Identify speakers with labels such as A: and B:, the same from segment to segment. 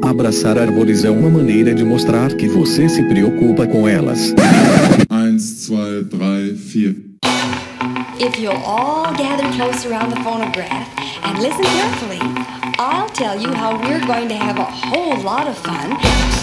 A: Abraçar árvores é uma maneira de mostrar que você se preocupa com elas.
B: 1, 2, 3, 4. If you'll all gather close around the phonograph and listen carefully, I'll tell you how we're going to have
A: a whole lot of fun.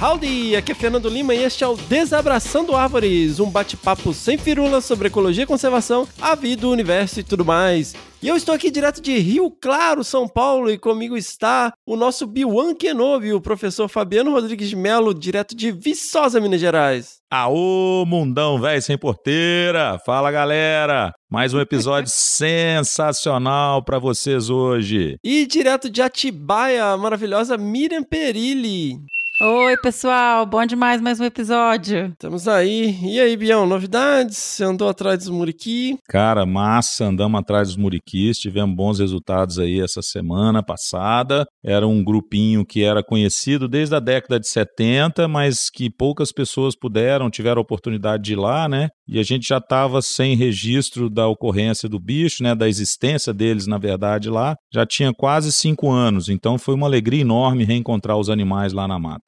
C: Howdy, aqui é Fernando Lima e este é o Desabraçando Árvores, um bate-papo sem firula sobre ecologia e conservação, a vida, o universo e tudo mais. E eu estou aqui direto de Rio Claro, São Paulo, e comigo está o nosso Biwan Kenobi, o professor Fabiano Rodrigues de Melo, direto
B: de Viçosa, Minas Gerais. Aô, mundão velho sem porteira! Fala, galera! Mais um episódio sensacional para vocês hoje. E
C: direto de Atibaia, a maravilhosa Miriam Perilli. Oi, pessoal, bom demais mais um episódio. Estamos aí. E aí, Bião, novidades? Você andou atrás dos muriqui?
B: Cara, massa, andamos atrás dos muriquis, tivemos bons resultados aí essa semana passada. Era um grupinho que era conhecido desde a década de 70, mas que poucas pessoas puderam, tiveram a oportunidade de ir lá, né? E a gente já estava sem registro da ocorrência do bicho, né? Da existência deles, na verdade, lá. Já tinha quase cinco anos, então foi uma alegria enorme reencontrar os animais lá na mata.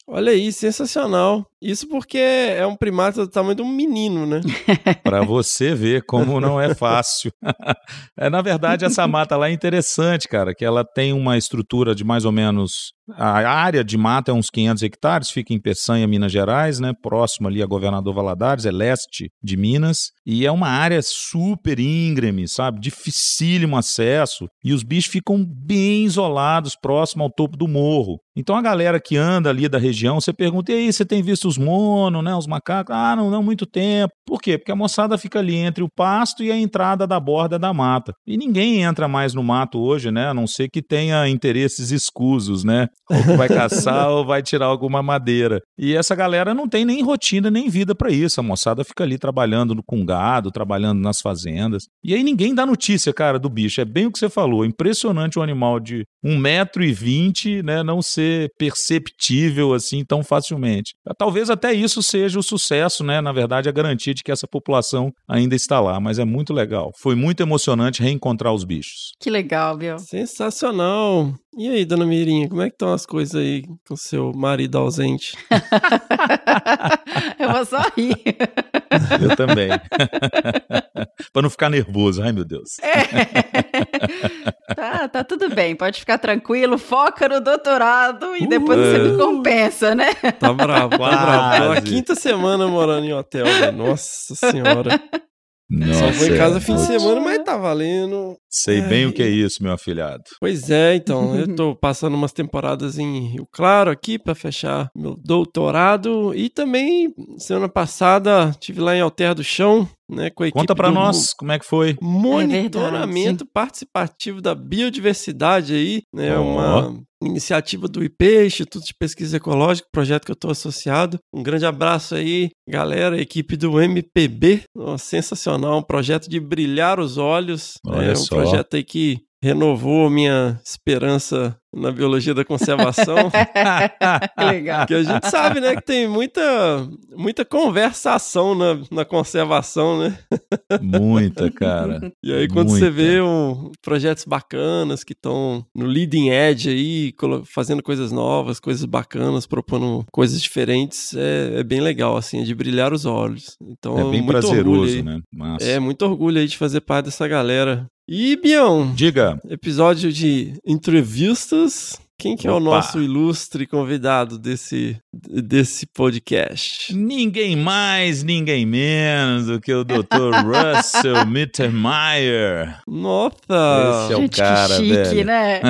C: Olha aí, sensacional. Isso porque é um primata do tamanho de um menino, né?
B: Para você ver como não é fácil. é, na verdade, essa mata lá é interessante, cara, que ela tem uma estrutura de mais ou menos. A área de mata é uns 500 hectares, fica em Peçanha, Minas Gerais, né? Próximo ali a Governador Valadares, é leste de Minas. E é uma área super íngreme, sabe? Dificílimo acesso. E os bichos ficam bem isolados, próximo ao topo do morro. Então a galera que anda ali da região região, você pergunta, e aí, você tem visto os monos, né, os macacos? Ah, não, não, muito tempo. Por quê? Porque a moçada fica ali entre o pasto e a entrada da borda da mata. E ninguém entra mais no mato hoje, né, a não ser que tenha interesses escusos, né, ou que vai caçar ou vai tirar alguma madeira. E essa galera não tem nem rotina, nem vida para isso. A moçada fica ali trabalhando com gado, trabalhando nas fazendas. E aí ninguém dá notícia, cara, do bicho. É bem o que você falou. Impressionante um animal de 1,20m, né, não ser perceptível assim assim tão facilmente. Ah, talvez até isso seja o sucesso, né? Na verdade, a garantia de que essa população ainda está lá, mas é muito legal. Foi muito emocionante reencontrar os bichos.
D: Que legal, Biel.
C: Sensacional. E aí, dona Mirinha, como é que estão as coisas aí com seu marido ausente?
B: eu vou só rir. Eu também. Para não ficar nervoso, ai meu Deus. É. Tá,
D: tá tudo bem, pode ficar tranquilo, foca no doutorado e uh, depois você me uh. compensa, né? Tá bravo, tá
C: bravo. Pela quinta semana morando em hotel, né? nossa senhora.
B: Nossa, Só foi em casa é fim de semana,
C: mas tá valendo. Sei é, bem o que é
B: isso, meu afilhado. Pois
C: é, então, eu estou passando umas temporadas em Rio Claro aqui para fechar meu doutorado e também semana passada tive lá em Alter do Chão, né, com a equipe Conta para nós
B: como é que foi. É Monitoramento
C: é participativo da biodiversidade aí, né, oh. uma iniciativa do IP, Instituto de Pesquisa Ecológica, projeto que eu estou associado. Um grande abraço aí, galera, equipe do MPB, oh, sensacional, um projeto de brilhar os olhos. Olha é, um só projeto aí que renovou minha esperança na biologia da conservação. que legal. Porque a gente sabe, né, que tem muita, muita conversação na, na conservação, né?
B: Muita, cara. e aí quando muita. você
C: vê um, projetos bacanas que estão no leading edge aí, fazendo coisas novas, coisas bacanas, propondo coisas diferentes, é, é bem legal, assim, é de brilhar os olhos. Então, é bem prazeroso, né? Massa. É, muito orgulho aí de fazer parte dessa galera e, Bião, diga. Episódio de entrevistas. Quem que Opa. é o nosso ilustre convidado desse, desse podcast?
B: Ninguém mais, ninguém menos do que o Dr. Russell Mittermeier. Nossa! Esse é Gente, o cara, que chique, velho. né?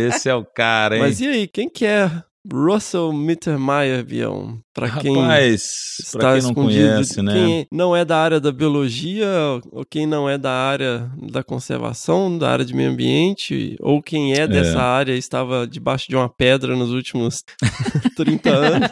B: Esse é o cara, hein? Mas e
C: aí, quem que é Russell Mittermeier, Bião? Para quem está quem não conhece, né? Quem não é da área da biologia, ou quem não é da área da conservação, da área de meio ambiente, ou quem é, é. dessa é. área e estava debaixo de uma pedra nos últimos 30 anos.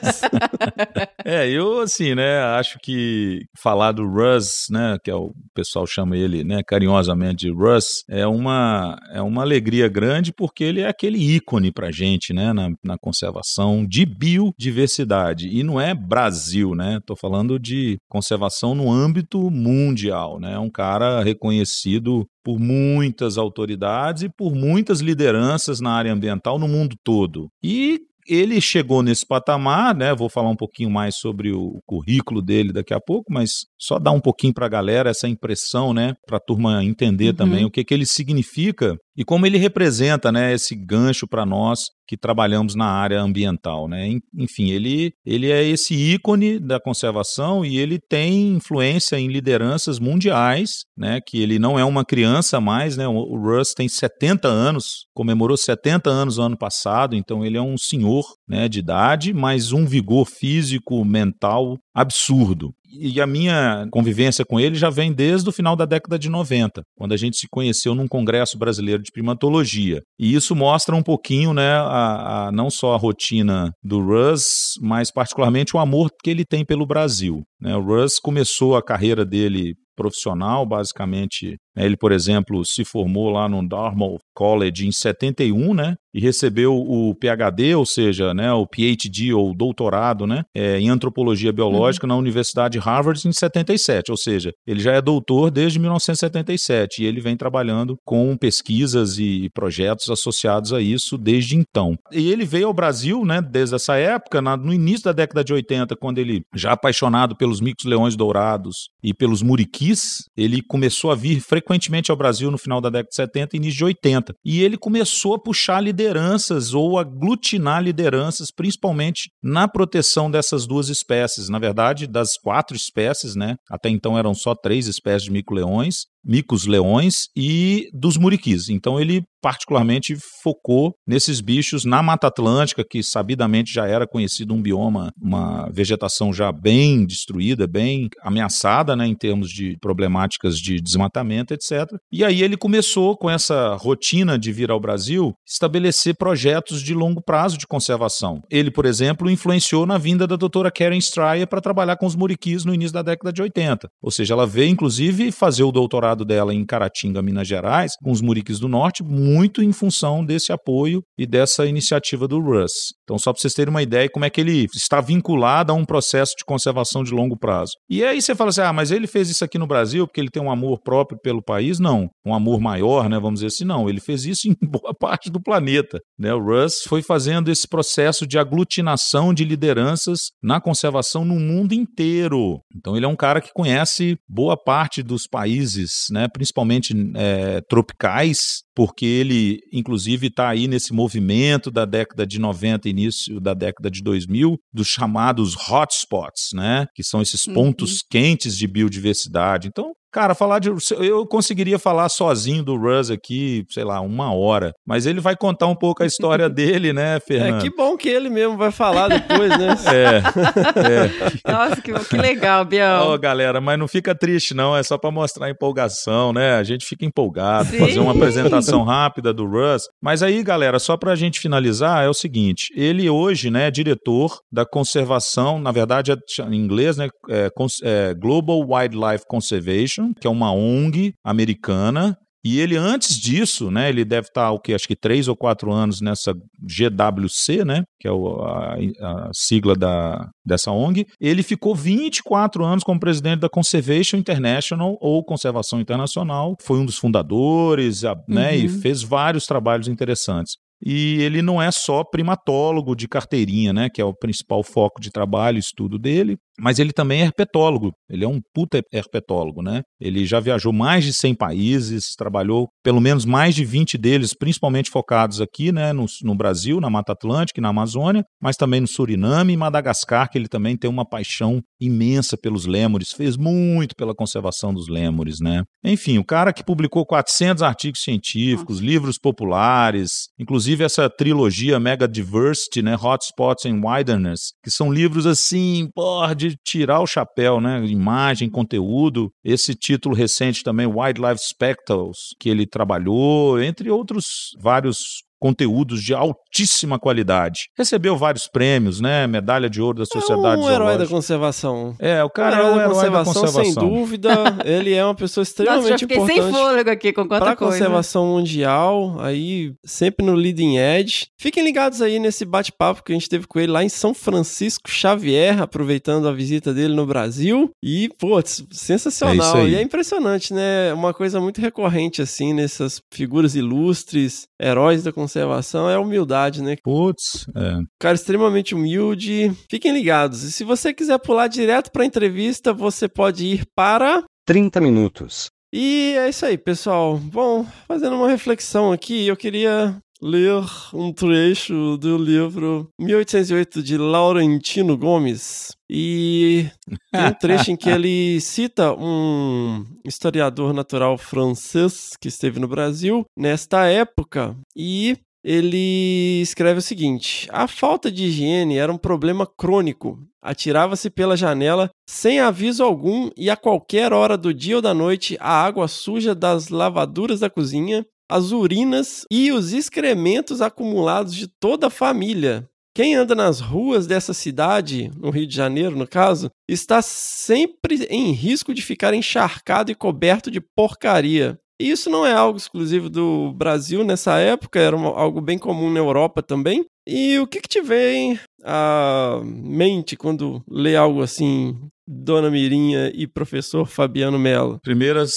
B: é, eu assim, né, acho que falar do Russ, né, que é o pessoal chama ele, né, carinhosamente de Russ, é uma é uma alegria grande porque ele é aquele ícone pra gente, né, na, na conservação de biodiversidade. E não é Brasil, né? Estou falando de conservação no âmbito mundial, né? É um cara reconhecido por muitas autoridades e por muitas lideranças na área ambiental no mundo todo. E ele chegou nesse patamar, né? Vou falar um pouquinho mais sobre o currículo dele daqui a pouco, mas só dar um pouquinho para a galera essa impressão, né? Para a turma entender uhum. também o que, que ele significa e como ele representa né, esse gancho para nós que trabalhamos na área ambiental. Né? Enfim, ele, ele é esse ícone da conservação e ele tem influência em lideranças mundiais, né, que ele não é uma criança mais, né? o Russ tem 70 anos, comemorou 70 anos no ano passado, então ele é um senhor né, de idade, mas um vigor físico, mental absurdo. E a minha convivência com ele já vem desde o final da década de 90, quando a gente se conheceu num congresso brasileiro de primatologia. E isso mostra um pouquinho, né, a, a, não só a rotina do Russ, mas particularmente o amor que ele tem pelo Brasil. Né? O Russ começou a carreira dele profissional, basicamente né, ele, por exemplo, se formou lá no Dartmouth College em 71, né? E recebeu o PhD, ou seja, né, o PhD ou doutorado, né, é, em antropologia biológica uhum. na Universidade Harvard em 77. Ou seja, ele já é doutor desde 1977 e ele vem trabalhando com pesquisas e projetos associados a isso desde então. E ele veio ao Brasil, né, desde essa época, na, no início da década de 80, quando ele já apaixonado pelos micos leões dourados e pelos muriquis, ele começou a vir frequentemente frequentemente ao Brasil no final da década de 70 e início de 80. E ele começou a puxar lideranças ou aglutinar lideranças, principalmente na proteção dessas duas espécies. Na verdade, das quatro espécies, né? Até então eram só três espécies de mico-leões micos leões e dos muriquis. Então ele particularmente focou nesses bichos na Mata Atlântica, que sabidamente já era conhecido um bioma, uma vegetação já bem destruída, bem ameaçada, né, em termos de problemáticas de desmatamento, etc. E aí ele começou com essa rotina de vir ao Brasil, estabelecer projetos de longo prazo de conservação. Ele, por exemplo, influenciou na vinda da doutora Karen Stryer para trabalhar com os muriquis no início da década de 80. Ou seja, ela veio inclusive fazer o doutorado doutorado dela em Caratinga, Minas Gerais, com os Muriques do Norte, muito em função desse apoio e dessa iniciativa do Russ. Então, só para vocês terem uma ideia como é que ele está vinculado a um processo de conservação de longo prazo. E aí você fala assim: ah, mas ele fez isso aqui no Brasil porque ele tem um amor próprio pelo país? Não. Um amor maior, né? Vamos dizer assim, não. Ele fez isso em boa parte do planeta. Né? O Russ foi fazendo esse processo de aglutinação de lideranças na conservação no mundo inteiro. Então, ele é um cara que conhece boa parte dos países né, principalmente é, tropicais, porque ele, inclusive, está aí nesse movimento da década de 90, início da década de 2000, dos chamados hotspots, né, que são esses pontos uhum. quentes de biodiversidade. Então, Cara, falar de. Eu conseguiria falar sozinho do Russ aqui, sei lá, uma hora. Mas ele vai contar um pouco a história dele, né, é, Fernando? É, que
C: bom que ele mesmo vai falar depois, né?
B: é,
D: é. Nossa, que, que
B: legal, Biel. Ô, oh, galera, mas não fica triste, não. É só para mostrar a empolgação, né? A gente fica empolgado, Sim. fazer uma apresentação rápida do Russ. Mas aí, galera, só para a gente finalizar, é o seguinte: ele hoje, né, é diretor da conservação, na verdade, é, em inglês, né? É, é, Global Wildlife Conservation Foundation, que é uma ONG americana. E ele, antes disso, né, ele deve estar, tá, o que, acho que três ou quatro anos nessa GWC, né, que é o, a, a, sigla da, dessa ONG, ele ficou 24 anos como presidente da Conservation International, ou Conservação Internacional, foi um dos fundadores, a, né, e uhum. fez vários trabalhos interessantes. E ele não é só primatólogo de carteirinha, né, que é o principal foco de trabalho, e estudo dele mas ele também é herpetólogo. Ele é um puta herpetólogo, né? Ele já viajou mais de 100 países, trabalhou pelo menos mais de 20 deles, principalmente focados aqui, né, no, no Brasil, na Mata Atlântica e na Amazônia, mas também no Suriname e Madagascar, que ele também tem uma paixão imensa pelos lêmures, fez muito pela conservação dos lêmures, né? Enfim, o cara que publicou 400 artigos científicos, livros populares, inclusive essa trilogia Mega Diversity, né, Hotspots and Wilderness, que são livros assim, porra, de tirar o chapéu, né? Imagem, conteúdo. Esse título recente também, Wildlife Spectacles, que ele trabalhou, entre outros vários conteúdos de altíssima qualidade. Recebeu vários prêmios, né? Medalha de ouro da Sociedade É um herói da conservação.
C: É, o cara é, é um herói, da, conservação, da conservação. Sem dúvida, ele é uma pessoa extremamente Nossa, já fiquei importante. sem fôlego aqui com quanta coisa. conservação mundial, aí sempre no leading edge. Fiquem ligados aí nesse bate-papo que a gente teve com ele lá em São Francisco Xavier, aproveitando a visita dele no Brasil. E, putz, sensacional. É e é impressionante, né? Uma coisa muito recorrente assim nessas figuras ilustres, heróis da conservação conservação é a humildade, né? Putz, é. Cara extremamente humilde. Fiquem ligados. E se você quiser pular direto para a entrevista, você pode ir para
A: 30 minutos.
C: E é isso aí, pessoal. Bom, fazendo uma reflexão aqui, eu queria ler um trecho do livro 1808 de Laurentino Gomes. E tem um trecho em que ele cita um historiador natural francês que esteve no Brasil nesta época e ele escreve o seguinte: a falta de higiene era um problema crônico. Atirava-se pela janela sem aviso algum e a qualquer hora do dia ou da noite a água suja das lavaduras da cozinha as urinas e os excrementos acumulados de toda a família. Quem anda nas ruas dessa cidade, no Rio de Janeiro, no caso, está sempre em risco de ficar encharcado e coberto de porcaria. E isso não é algo exclusivo do Brasil nessa época, era algo bem comum na Europa também. E o que, que te vem à mente quando lê algo assim, Dona Mirinha e professor Fabiano Mello?
B: Primeiras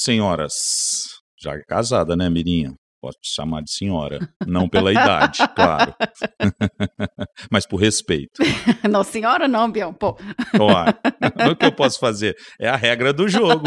B: senhoras já é casada, né, Mirinha? Posso te chamar de senhora. Não pela idade, claro. Mas por respeito.
D: Não, senhora não, Bião. Pô.
B: Ó, o que eu posso fazer? É a regra do jogo.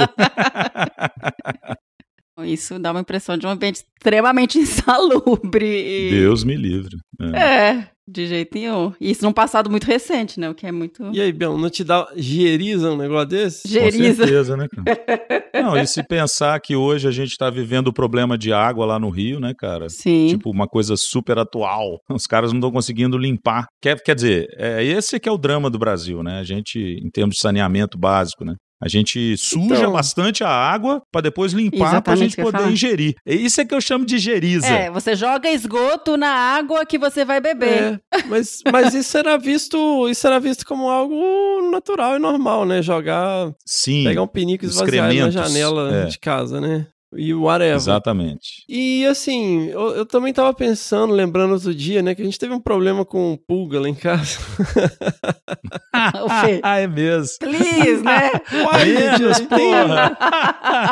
D: Isso dá uma impressão de um ambiente extremamente insalubre. Deus me
B: livre. É.
D: é. de jeito nenhum. Isso num passado muito recente, né? O que é muito. E
C: aí, Belo, não te dá. Geriza um negócio desse? Geriza. Com
D: certeza, né, cara?
B: não, e se pensar que hoje a gente está vivendo o problema de água lá no Rio, né, cara? Sim. Tipo, uma coisa super atual. Os caras não estão conseguindo limpar. Quer, quer dizer, é, esse que é o drama do Brasil, né? A gente, em termos de saneamento básico, né? A gente suja então, bastante a água para depois limpar para a gente poder ingerir. Isso é que eu chamo de geriza. É,
D: você joga esgoto na água que você vai beber. É,
B: mas, mas isso era
C: visto, isso era visto como algo natural e normal, né? Jogar, Sim, pegar um pinico e esvaziar na janela é. de casa, né? e whatever. Exatamente. E assim, eu, eu, também tava pensando, lembrando outro dia, né, que a gente teve um problema com o pulga lá em casa. ah, é mesmo. Please, né? Uai, Deus, porra.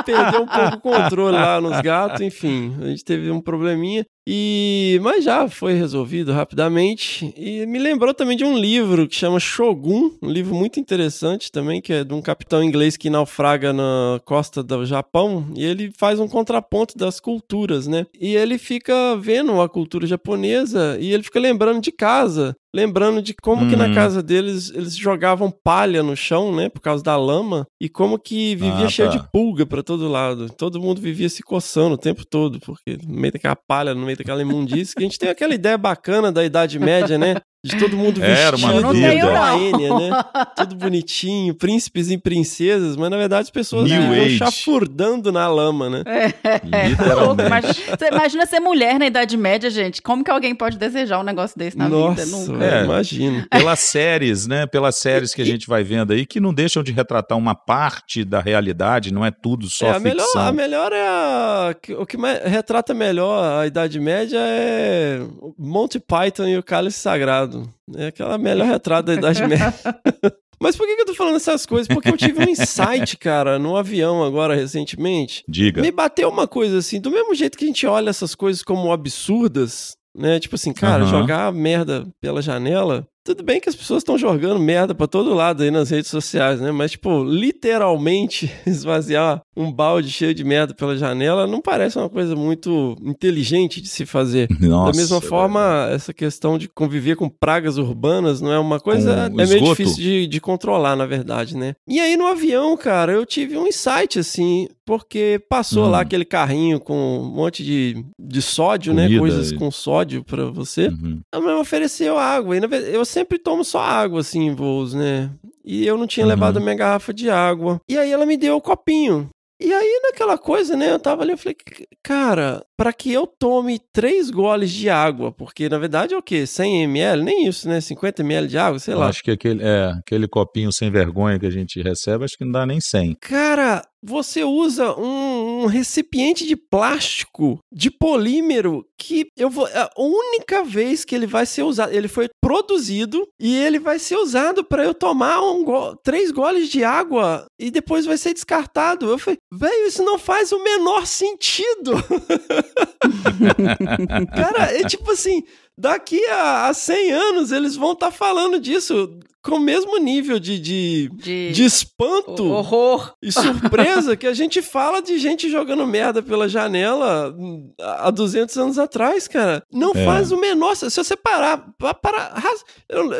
C: Perdeu um pouco o controle lá nos gatos, enfim, a gente teve um probleminha. E mas já foi resolvido rapidamente e me lembrou também de um livro que chama Shogun, um livro muito interessante também que é de um capitão inglês que naufraga na costa do Japão e ele faz um contraponto das culturas, né? E ele fica vendo a cultura japonesa e ele fica lembrando de casa lembrando de como que na uhum. casa deles eles jogavam palha no chão, né, por causa da lama, e como que vivia ah, cheio tá. de pulga para todo lado. Todo mundo vivia se coçando o tempo todo, porque no meio daquela palha, no meio daquela imundícia, que a gente tem aquela ideia bacana da Idade Média, né? De todo mundo vestido uma não tenho, não. né? Tudo bonitinho, príncipes e princesas, mas na verdade as pessoas estão né, chafurdando na lama, né?
D: É,
C: Literalmente.
D: imagina ser mulher na Idade Média, gente. Como que alguém pode desejar um negócio desse na Nossa, vida? Nunca. É,
B: imagino. Pelas séries, né? Pelas séries que a gente vai vendo aí, que não deixam de retratar uma parte da realidade, não é tudo só é, a ficção. Melhor, a
C: melhor é a, o que retrata melhor a Idade Média é Monty Python e o Cálice Sagrado retrado. É aquela melhor retrado da Idade Média. Mas por que, que eu tô falando essas coisas? Porque eu tive um insight, cara, no avião agora recentemente. Diga. Me bateu uma coisa assim, do mesmo jeito que a gente olha essas coisas como absurdas, né? Tipo assim, cara, uhum. jogar merda pela janela tudo bem que as pessoas estão jogando merda para todo lado aí nas redes sociais, né? Mas, tipo, literalmente esvaziar um balde cheio de merda pela janela não parece uma coisa muito inteligente de se fazer. Nossa, da mesma é forma, é... essa questão de conviver com pragas urbanas não é uma coisa. Um é meio difícil de, de controlar, na verdade, né? E aí no avião, cara, eu tive um insight assim, porque passou hum. lá aquele carrinho com um monte de, de sódio, né? Comida, né? Coisas e... com sódio para você. Uhum. Ela me ofereceu água. E na verdade, eu sempre tomo só água, assim, em voos, né? E eu não tinha uhum. levado a minha garrafa de água. E aí ela me deu o copinho. E aí, naquela coisa, né? Eu tava ali, eu falei, cara, para que eu tome três goles de água, porque na verdade é o quê? 100 ml? Nem isso, né? 50 ml de água, sei lá. Acho
B: que aquele, é, aquele copinho sem vergonha que a gente recebe, acho que não dá nem 100.
C: Cara, você usa um, um, recipiente de plástico de polímero que eu vou a única vez que ele vai ser usado, ele foi produzido e ele vai ser usado para eu tomar um go, três goles de água e depois vai ser descartado. Eu falei, velho, isso não faz o menor sentido.
E: Cara, é tipo
C: assim, daqui a, a 100 anos eles vão estar tá falando disso com o mesmo nível de, de, de, de espanto horror. e surpresa que a gente fala de gente jogando merda pela janela hum, há 200 anos atrás, cara. Não é. faz o menor. Se você parar, para,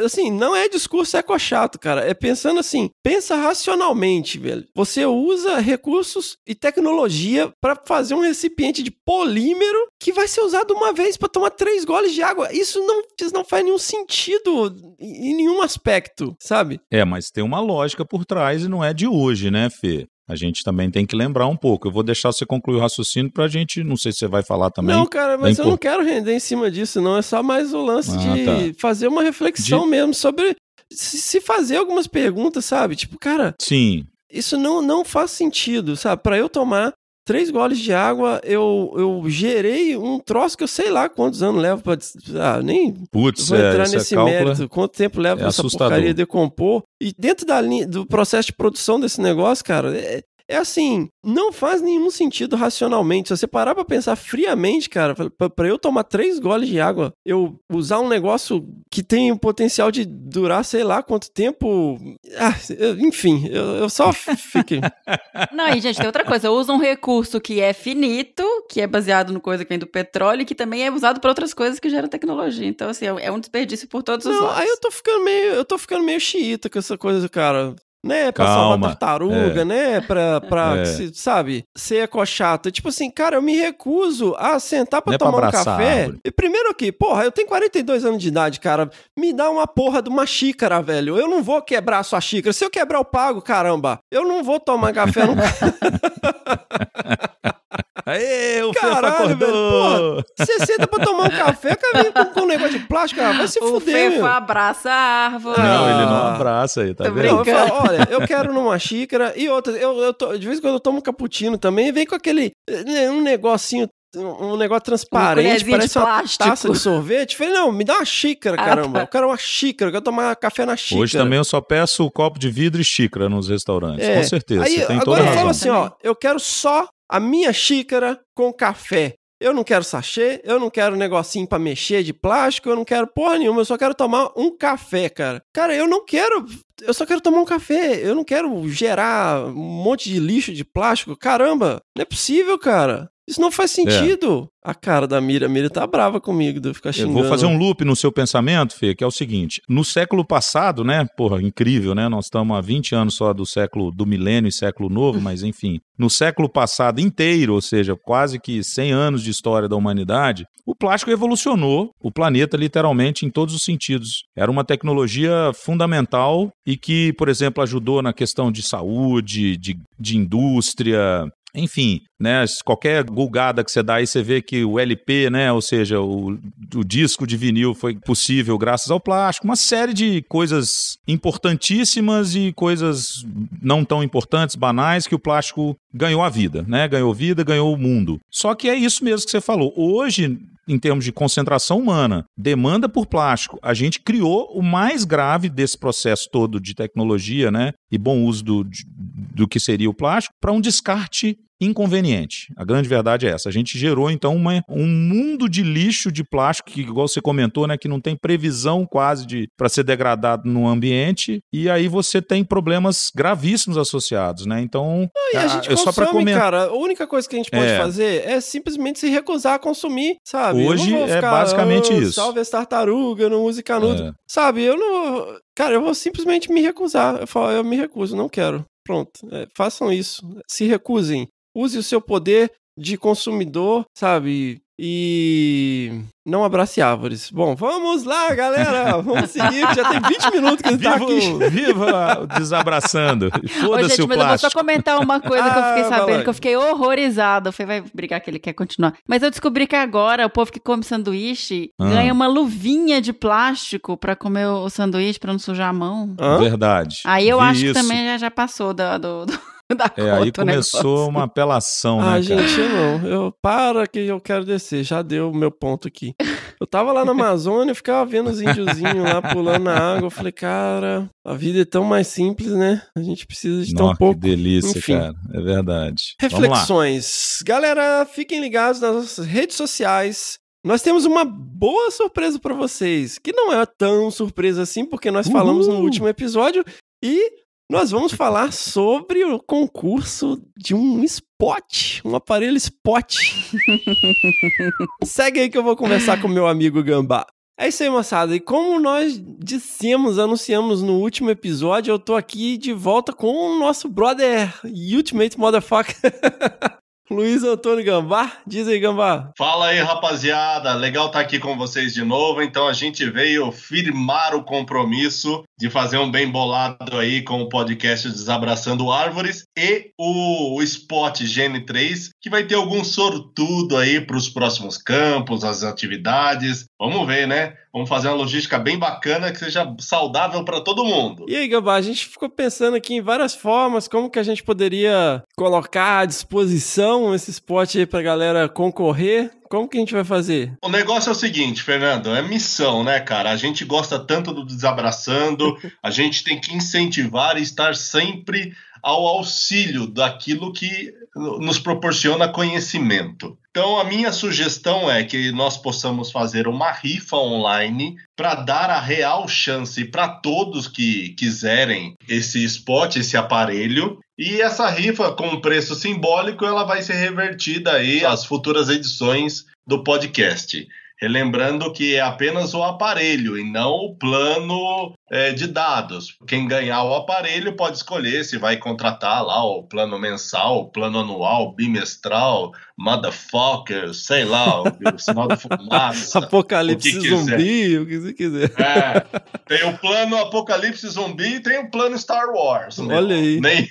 C: assim, não é discurso eco-chato, cara. É pensando assim, pensa racionalmente, velho. Você usa recursos e tecnologia para fazer um recipiente de polímero que vai ser usado uma vez para tomar três goles de água. Isso não, isso não faz nenhum sentido em nenhum aspecto certo,
B: sabe? É, mas tem uma lógica por trás e não é de hoje, né, Fê? A gente também tem que lembrar um pouco. Eu vou deixar você concluir o raciocínio pra gente. Não sei se você vai falar também. Não, cara, é mas eu não
C: quero render em cima disso, não. É só mais o lance ah, de tá. fazer uma reflexão de... mesmo sobre se fazer algumas perguntas, sabe? Tipo, cara. Sim. Isso não, não faz sentido, sabe? Para eu tomar três goles de água, eu, eu gerei um troço que eu sei lá quantos anos leva para ah, nem Putz, vou é, entrar é, nesse é mérito, né? quanto tempo leva é essa assustador. porcaria decompor. E dentro da linha, do processo de produção desse negócio, cara, é, é assim, não faz nenhum sentido racionalmente. Se você parar pra pensar friamente, cara, pra, pra eu tomar três goles de água, eu usar um negócio que tem o potencial de durar sei lá quanto tempo. Ah, eu, enfim, eu, eu só fiquei.
D: não, e gente, tem outra coisa. Eu uso um recurso que é finito, que é baseado no coisa que vem do petróleo e que também é usado pra outras coisas que geram tecnologia. Então, assim, é um é desperdício por todos não, os lados. Aí eu
C: tô ficando meio, eu tô ficando meio xiita com essa coisa, cara né? Pra Calma. salvar tartaruga, é. né? Pra, pra é. se, sabe, ser ecochata. Tipo assim, cara, eu me recuso a sentar pra Não tomar é pra um café. E primeiro aqui, porra, eu tenho 42 anos de idade, cara. Me dá uma porra de uma xícara, velho. Eu não vou quebrar sua xícara. Se eu quebrar, eu pago, caramba. Eu não vou tomar café. Não...
E: Aê, o
C: Caralho, Fefa acordou. velho. pô. você senta pra tomar
D: um café, cara, com, com um negócio de plástico, ah, vai se o fuder, Fefa meu. abraça a árvore. Não, ele não
B: ah, abraça aí, tá Tô vendo? Não, eu falo, olha, eu quero
C: numa xícara e outra. Eu, eu tô, de vez em quando eu tomo um cappuccino também e vem com aquele, né, um negocinho um negócio transparente, um parece uma plástico. taça de sorvete. Falei, não, me dá uma xícara, ah, tá. caramba. Tá. Eu quero uma xícara, eu quero tomar café na xícara. Hoje também
B: eu só peço copo de vidro e xícara nos restaurantes, é. com certeza. Aí, agora eu falo assim, ó,
C: eu quero só a minha xícara com café. Eu não quero sachê, eu não quero negocinho para mexer de plástico, eu não quero porra nenhuma, eu só quero tomar um café, cara. Cara, eu não quero, eu só quero tomar um café, eu não quero gerar um monte de lixo de plástico. Caramba, não é possível, cara. Isso não faz é. sentido. É. A cara da Mira, a Mira tá brava comigo de eu ficar xingando. Eu vou fazer um
B: loop no seu pensamento, Fê, que é o seguinte. No século passado, né? Porra, incrível, né? Nós estamos há 20 anos só do século do milênio e século novo, mas enfim. No século passado inteiro, ou seja, quase que 100 anos de história da humanidade, o plástico evolucionou o planeta literalmente em todos os sentidos. Era uma tecnologia fundamental e que, por exemplo, ajudou na questão de saúde, de, de indústria, enfim, né, qualquer gulgada que você dá aí, você vê que o LP, né, ou seja, o, o disco de vinil foi possível graças ao plástico, uma série de coisas importantíssimas e coisas não tão importantes, banais, que o plástico ganhou a vida, né, ganhou vida, ganhou o mundo. Só que é isso mesmo que você falou. Hoje, em termos de concentração humana, demanda por plástico, a gente criou o mais grave desse processo todo de tecnologia, né? E bom uso do, do que seria o plástico, para um descarte inconveniente. A grande verdade é essa. A gente gerou, então, uma, um mundo de lixo de plástico, que, igual você comentou, né, que não tem previsão quase de para ser degradado no ambiente, e aí você tem problemas gravíssimos associados, né? Então, não, a, a gente consome, só para comentar. Cara, a
C: única coisa que a gente pode é. fazer é simplesmente se recusar a consumir, sabe? Hoje é basicamente oh, isso. Salve as tartarugas, não use canudo. É. Sabe, eu não. Cara, eu vou simplesmente me recusar. Eu, falo, eu me recuso, não quero. Pronto, é, façam isso. Se recusem use o seu poder de consumidor, sabe? E não abrace árvores. Bom, vamos lá, galera. Vamos seguir. Já tem 20 minutos que tá aqui.
B: Viva ah, desabraçando. Foda-se o plástico. Mas eu vou só
D: comentar uma coisa ah, que eu fiquei ah, sabendo, que eu fiquei horrorizado. Foi vai brigar que ele quer continuar. Mas eu descobri que agora o povo que come sanduíche ah. ganha uma luvinha de plástico para comer o sanduíche para não sujar a mão. Ah.
B: Verdade. Aí eu Vi acho isso. que também
D: já, já passou do, do, do...
B: da é, conta. Aí começou uma apelação, ah, né? Ah, gente,
C: não. Eu para que eu quero descer. Já deu o meu ponto aqui. Eu tava lá na Amazônia, eu ficava vendo os índiozinhos lá pulando na água. Eu falei, cara, a vida é tão mais simples, né? A gente precisa de tão Nossa, pouco. Que delícia, Enfim, cara.
B: É verdade. Reflexões.
C: Galera, fiquem ligados nas nossas redes sociais. Nós temos uma boa surpresa para vocês, que não é tão surpresa assim, porque nós falamos no último episódio e nós vamos falar sobre o concurso de um spot, um aparelho spot. Segue aí que eu vou conversar com meu amigo Gambá. É isso aí, moçada. E como nós dissemos, anunciamos no último episódio, eu tô aqui de volta com o nosso brother Ultimate Motherfucker. Luiz Antônio Gambá, diz aí, Gambá.
A: Fala aí, rapaziada. Legal estar tá aqui com vocês de novo. Então a gente veio firmar o compromisso de fazer um bem bolado aí com o podcast Desabraçando Árvores e o, Spot GN3, que vai ter algum sortudo aí para os próximos campos, as atividades. Vamos ver, né? Vamos fazer uma logística bem bacana que seja saudável para todo mundo.
C: E aí, Gambá, a gente ficou pensando aqui em várias formas como que a gente poderia colocar à disposição então, esse spot aí pra galera concorrer? Como que a gente vai fazer?
A: O negócio é o seguinte, Fernando, é missão, né, cara? A gente gosta tanto do desabraçando, a gente tem que incentivar e estar sempre ao auxílio daquilo que nos proporciona conhecimento. Então, a minha sugestão é que nós possamos fazer uma rifa online para dar a real chance para todos que quiserem esse spot, esse aparelho, e essa rifa, com preço simbólico, ela vai ser revertida aí às futuras edições do podcast. Relembrando que é apenas o aparelho e não o plano é, de dados. Quem ganhar o aparelho pode escolher se vai contratar lá o plano mensal, o plano anual, bimestral, motherfucker, sei lá, o sinal da fumaça.
C: Apocalipse o zumbi, o que você quiser. É,
A: tem o plano Apocalipse zumbi e tem o plano Star Wars. Né? Olha aí. Nem...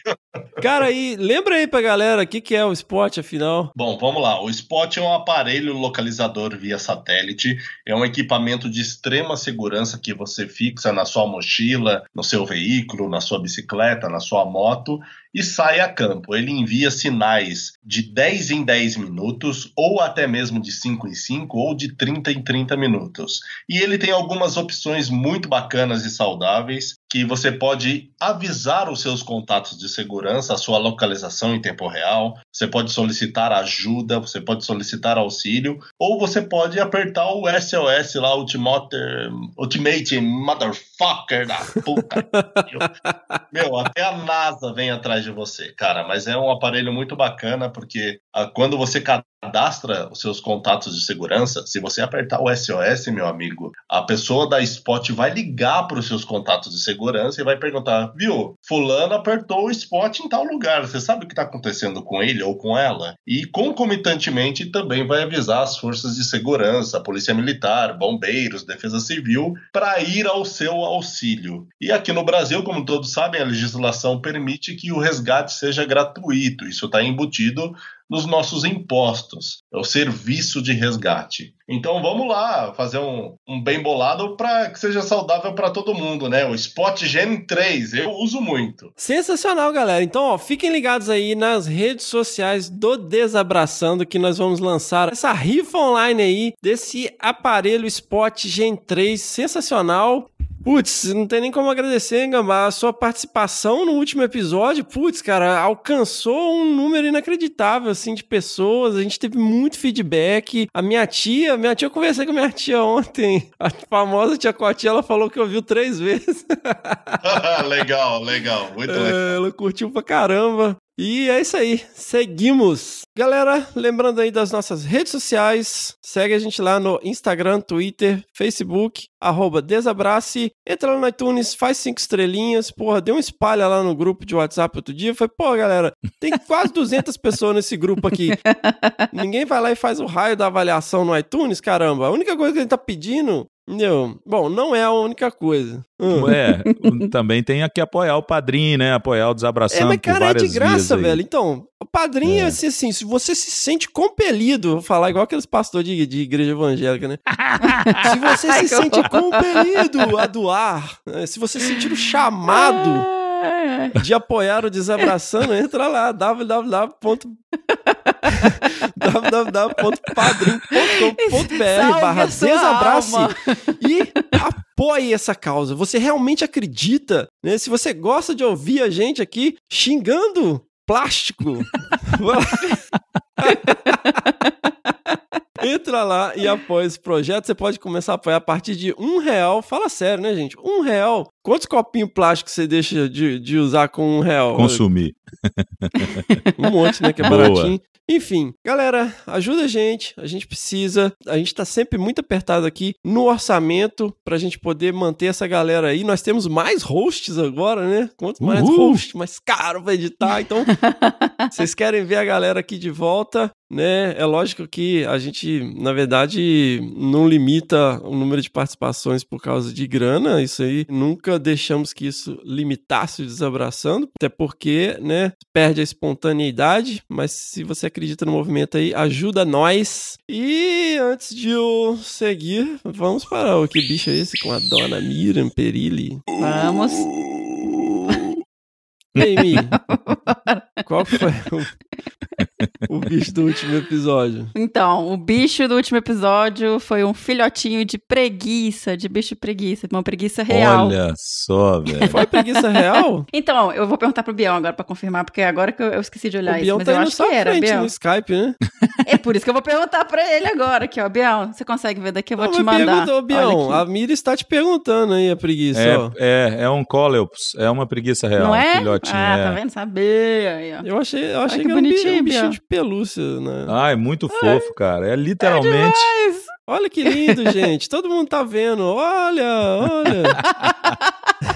A: Cara, aí lembra aí pra galera o que, que é o Spot, afinal? Bom, vamos lá. O Spot é um aparelho localizador via satélite, é um equipamento de extrema segurança que você fixa na sua mochila, no seu veículo, na sua bicicleta, na sua moto e sai a campo. Ele envia sinais de 10 em 10 minutos, ou até mesmo de 5 em 5, ou de 30 em 30 minutos. E ele tem algumas opções muito bacanas e saudáveis que você pode avisar os seus contatos de segurança, a sua localização em tempo real, você pode solicitar ajuda, você pode solicitar auxílio, ou você pode apertar o SOS lá, Ultimate, Ultimate Motherfucker da puta. Meu, até a NASA vem atrás atrás de você, cara. Mas é um aparelho muito bacana porque ah, quando você cadastra os seus contatos de segurança, se você apertar o SOS, meu amigo, a pessoa da Spot vai ligar para os seus contatos de segurança e vai perguntar: viu, Fulano apertou o Spot em tal lugar, você sabe o que está acontecendo com ele ou com ela? E concomitantemente também vai avisar as forças de segurança, polícia militar, bombeiros, defesa civil, para ir ao seu auxílio. E aqui no Brasil, como todos sabem, a legislação permite que o resgate seja gratuito. Isso está embutido nos nossos impostos, é o serviço de resgate. Então vamos lá fazer um, um bem bolado para que seja saudável para todo mundo, né? O Spot Gen 3, eu uso muito.
C: Sensacional, galera. Então, ó, fiquem ligados aí nas redes sociais do Desabraçando que nós vamos lançar essa rifa online aí desse aparelho Spot Gen 3 sensacional. Putz, não tem nem como agradecer, hein, Gambá? A sua participação no último episódio, putz, cara, alcançou um número inacreditável, assim, de pessoas. A gente teve muito feedback. A minha tia, minha tia, eu conversei com a minha tia ontem. A famosa tia Cotinha, ela falou que ouviu três vezes.
A: legal, legal, muito é, legal.
C: ela curtiu pra caramba. E é isso aí. Seguimos. Galera, lembrando aí das nossas redes sociais, segue a gente lá no Instagram, Twitter, Facebook, arroba Desabrace, entra lá no iTunes, faz cinco estrelinhas, porra, deu um espalha lá no grupo de WhatsApp outro dia, foi, pô, galera, tem quase 200 pessoas nesse grupo aqui. Ninguém vai lá e faz o raio da avaliação no iTunes, caramba. A única coisa que a gente tá pedindo Entendeu? Bom, não é a única coisa. Hum. É,
B: também tem que apoiar o padrinho, né? Apoiar o desabraçado. É, mas cara, é de graça, velho.
C: Então, o padrinho, é. assim, assim, se você se sente compelido, vou falar igual aqueles pastores de, de igreja evangélica, né? se você se sente compelido a doar, né? se você sentir o chamado
E: ah.
C: de apoiar o Desabraçando, entra lá, www.
E: www.padrim.com.br barra desabrace
C: e apoie essa causa. Você realmente acredita, né? Se você gosta de ouvir a gente aqui xingando plástico. Entra lá e apoia esse projeto. Você pode começar a apoiar a partir de um real. Fala sério, né, gente? Um real. Quantos copinhos plásticos você deixa de, de usar com um real? Consumir.
B: Um monte, né? Que é Boa. baratinho.
C: Enfim, galera, ajuda a gente, a gente precisa, a gente está sempre muito apertado aqui no orçamento para a gente poder manter essa galera aí. Nós temos mais hosts agora, né? Quanto mais Uhul. host, mais caro pra editar. Então, vocês querem ver a galera aqui de volta? né, é lógico que a gente, na verdade, não limita o número de participações por causa de grana, isso aí nunca deixamos que isso limitasse o desabraçando, até porque, né, perde a espontaneidade, mas se você acredita no movimento aí, ajuda nós. E antes de eu seguir, vamos para o que bicho é esse com a dona Miriam Perilli?
D: Vamos. Amy, qual foi o
C: o bicho do último episódio.
D: Então, o bicho do último episódio foi um filhotinho de preguiça, de bicho preguiça, uma preguiça real. Olha
B: só, velho. Foi preguiça real?
D: então, eu vou perguntar pro Bião agora pra confirmar, porque agora que eu, eu esqueci de olhar o isso, Bião mas tá eu acho que era, Bião. no
C: Skype, né?
D: É por isso que eu vou perguntar pra ele agora aqui, ó. Bião, você consegue ver daqui? Eu vou Não, te mandar. Pergunta,
C: Bião, a Mira está te perguntando aí a preguiça, é, ó.
B: É, é um coleops, é uma preguiça real, Não é? filhotinho. Ah, tá é. tá vendo?
C: Sabia aí, ó. Eu achei, eu achei que, que bonitinho, um bicho, um bicho de
B: pelúcia, né? Ah, é muito fofo, cara. É, é literalmente.
C: É olha que lindo, gente. Todo mundo tá vendo. Olha, olha.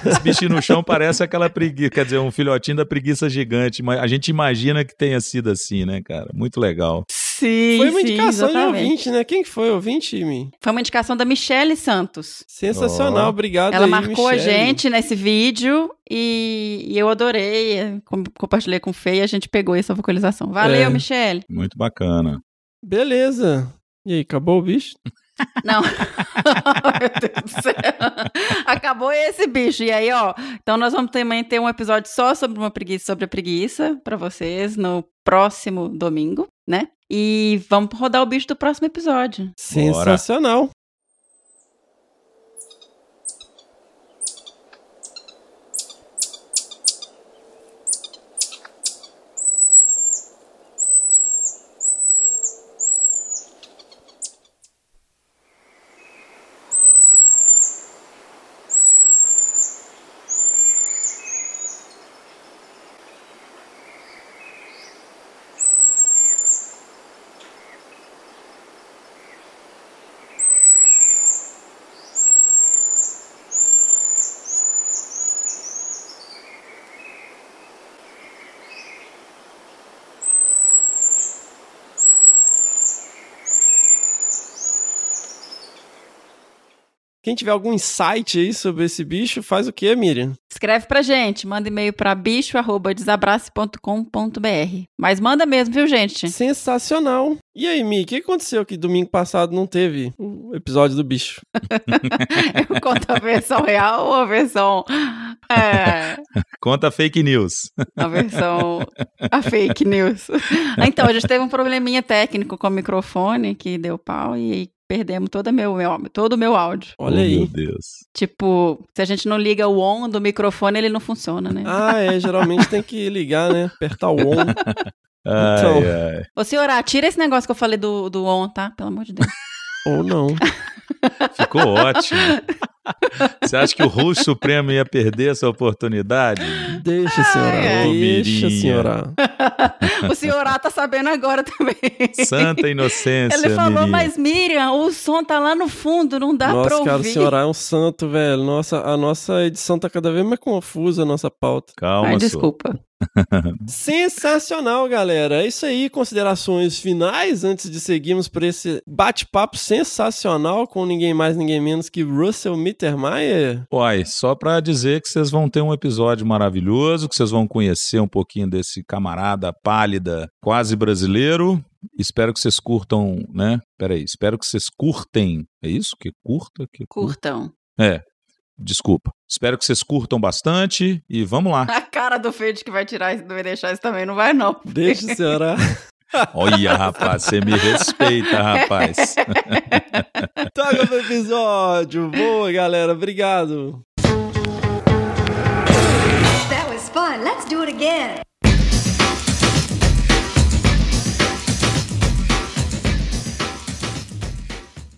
B: Esse bichinho no chão parece aquela preguiça, quer dizer, um filhotinho da preguiça gigante. Mas a gente imagina que tenha sido assim, né, cara? Muito legal.
D: Sim. Foi uma indicação de ouvinte,
C: né? Quem foi ouvinte, mim?
D: Foi uma indicação da Michelle Santos. Sensacional, oh. obrigado. Ela aí, marcou Michele. a gente nesse vídeo e, e eu adorei. É, compartilhei com o Fê e a gente pegou essa vocalização. Valeu, é.
C: Muito bacana. Beleza. E aí, acabou o
E: bicho? Não.
D: Meu Deus do céu. Acabou esse bicho. E aí, ó. Então, nós vamos também ter um episódio só sobre uma preguiça sobre a preguiça para vocês no próximo domingo, né? E vamos rodar o bicho do próximo episódio. Sensacional.
C: Quem tiver algum insight aí sobre esse bicho, faz o quê, Miriam?
D: Escreve pra gente, manda e-mail pra bicho@desabrace.com.br. Mas manda mesmo, viu, gente?
C: Sensacional. E aí, Mi, o que aconteceu que domingo passado não teve o episódio
B: do bicho? Eu conto a versão
D: real ou a versão é...
B: Conta a fake news. A versão a fake news.
D: Então, a gente teve um probleminha técnico com o microfone que deu pau e perdemos todo meu, meu, todo o meu áudio. Oh, Olha oh, aí. Meu Deus. Tipo, se a gente não liga o on do microfone, ele não funciona, né? Ah,
C: é. Geralmente tem que ligar, né? Apertar o on. Ai, então.
B: ai.
D: Ô, senhora, tira esse negócio que eu falei do, do on, tá? Pelo amor de Deus.
B: Ou não. Ficou ótimo. Você acha que o Russo Supremo ia perder essa oportunidade? Deixa, senhora. Ah, é. Deixa, senhora.
D: o senhor tá sabendo agora também. Santa
B: inocência. Ele falou, Miriam. mas
D: Miriam, o som tá lá no fundo, não dá nossa, pra ouvir. Nossa, cara, o senhor
C: é um santo, velho. Nossa, a nossa edição tá cada vez mais confusa, a nossa pauta. Calma, Ai, desculpa. sensacional, galera. É isso aí. Considerações finais antes de seguirmos para esse bate-papo sensacional com ninguém mais, ninguém menos que Russell Mitchell. Mittermeier?
B: Uai, só para dizer que vocês vão ter um episódio maravilhoso, que vocês vão conhecer um pouquinho desse camarada pálida, quase brasileiro. Espero que vocês curtam, né? Peraí, espero que vocês curtem. É isso? Que curta? Que Curtam. É, Desculpa. Espero que vocês curtam bastante e vamos lá. A
D: cara do Fede que vai tirar vai deixar isso também não vai não. Deixa o senhor.
B: Olha, rapaz, você me respeita, rapaz.
D: Toca
C: o episódio. Boa, galera. Obrigado.
A: That was fun. Let's do it again.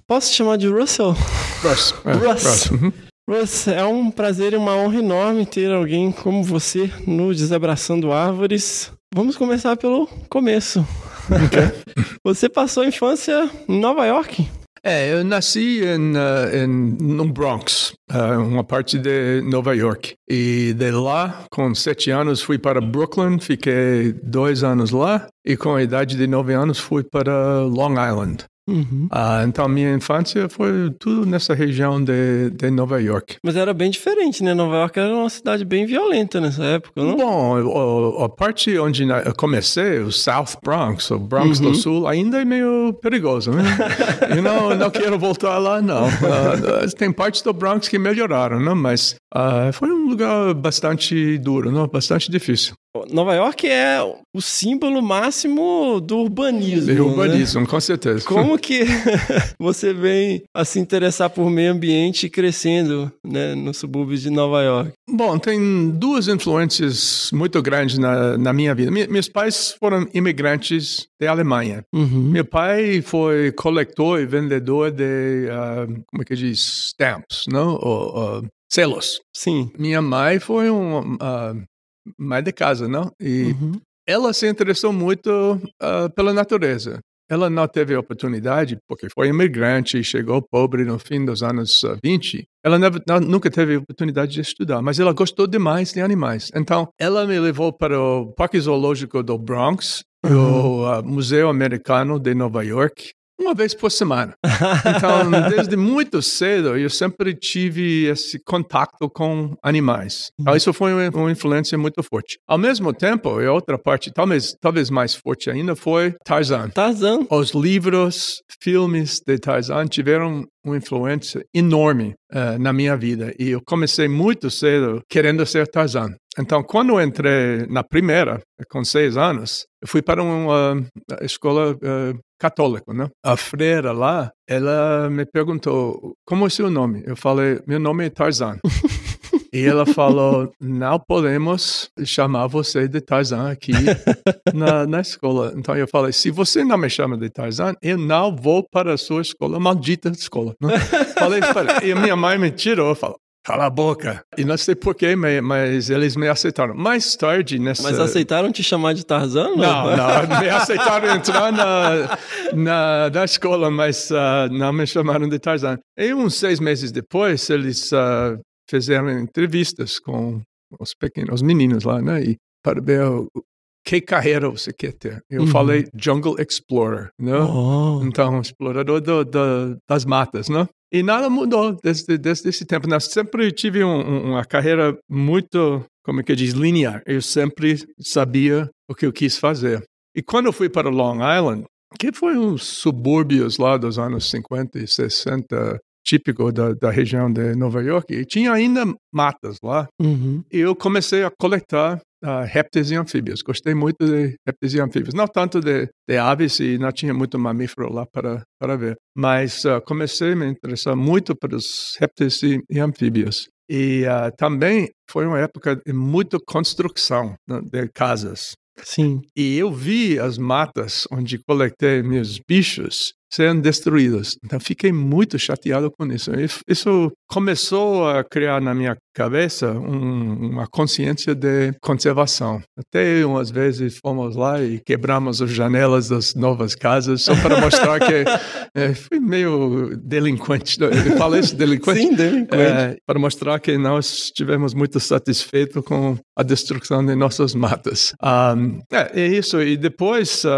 C: Posso chamar de Russell? Russ.
F: É, Russ. Russ. Uhum.
C: Russ, é um prazer e uma honra enorme ter alguém como você no Desabraçando Árvores. Vamos começar pelo começo.
F: Você passou a infância em Nova York? É, eu nasci em, uh, em, no Bronx, uh, uma parte de Nova York. E de lá, com sete anos, fui para Brooklyn, fiquei dois anos lá. E com a idade de nove anos, fui para Long Island. Uhum. Ah, então, minha infância foi tudo nessa região de, de Nova York.
C: Mas era bem diferente, né? Nova York era uma cidade bem
F: violenta nessa época, não? Bom, a, a parte onde eu comecei, o South Bronx, o Bronx uhum. do Sul, ainda é meio perigoso, né? eu não, não quero voltar lá, não. Uh, tem partes do Bronx que melhoraram, né? Mas uh, foi um lugar bastante duro, não? bastante difícil. Nova York é o símbolo máximo
C: do urbanismo. Do né? urbanismo, né? com certeza. Como que você vem a se interessar por meio ambiente crescendo né, no subúrbio de Nova York?
F: Bom, tem duas influências muito grandes na, na minha vida. Me, meus pais foram imigrantes da Alemanha. Uhum. Meu pai foi coletor e vendedor de, uh, como é que diz, stamps, não? Ou, uh, selos. Sim. Minha mãe foi um, uh, mais de casa, não? E uhum. ela se interessou muito uh, pela natureza. Ela não teve oportunidade, porque foi imigrante, e chegou pobre no fim dos anos 20. Ah, ela não, nunca teve oportunidade de estudar, mas ela gostou demais de animais. Então, ela me levou para o Parque Zoológico do Bronx, uhum. o uh, Museu Americano de Nova York, uma vez por semana. Então, desde muito cedo, eu sempre tive esse contato com animais. Então, uhum. isso foi uma influência muito forte. Ao mesmo tempo, e outra parte, talvez, talvez mais forte ainda, foi Tarzan. Tarzan. Os livros, filmes de Tarzan tiveram uma influência enorme uh, na minha vida. E eu comecei muito cedo querendo ser Tarzan. Então, quando eu entrei na primeira, com seis anos, eu fui para uma eh, escola uh, católico, né? A freira lá, ela me perguntou, como é seu nome? Eu falei, meu nome é Tarzan. E ela falou: não podemos chamar você de Tarzan aqui na, na escola. Então eu falei: se você não me chama de Tarzan, eu não vou para a sua escola, maldita escola. Né? falei: e a minha mãe me tirou. Falou: cala a boca. E não sei porquê, mas eles me aceitaram. Mais tarde nessa... Mas aceitaram te chamar de Tarzan? Não, não. me aceitaram entrar na, na, na escola, mas uh, não me chamaram de Tarzan. E uns seis meses depois, eles uh, fizeram entrevistas com os pequenos, os meninos lá, né? E para ver o, que carreira você quer ter? Eu uhum. falei Jungle Explorer, né? Oh. Então, explorador do, do, das matas, né? E nada mudou desde, desde esse tempo. Né? Eu sempre tive um, uma carreira muito, como é que diz, linear. Eu sempre sabia o que eu quis fazer. E quando eu fui para Long Island, que foi um subúrbios lá dos anos 50 e 60, típico da, da, região de Nova York, e tinha ainda matas lá. Uhum. E eu comecei a coletar uh, répteis e anfíbios. Gostei muito de répteis e anfíbios. Não tanto de, de aves, e não tinha muito mamífero lá para, para ver. Mas uh, comecei a me interessar muito pelos répteis e, e anfíbios. E uh, também foi uma época de muita construção né, de casas. Sim. E eu vi as matas onde coletei meus bichos serem destruídos. Então fiquei muito chateado com isso. Isso começou a criar na minha cabeça um, uma consciência de conservação. Até umas vezes fomos lá e quebramos as janelas das novas casas só para mostrar que é, fui meio delinquente. Eu falei isso, delinquente? Sim, delinquente. É, para mostrar que nós estivemos muito satisfeitos com a destruição de nossas matas. Um, ah, é, é, isso. E depois uh,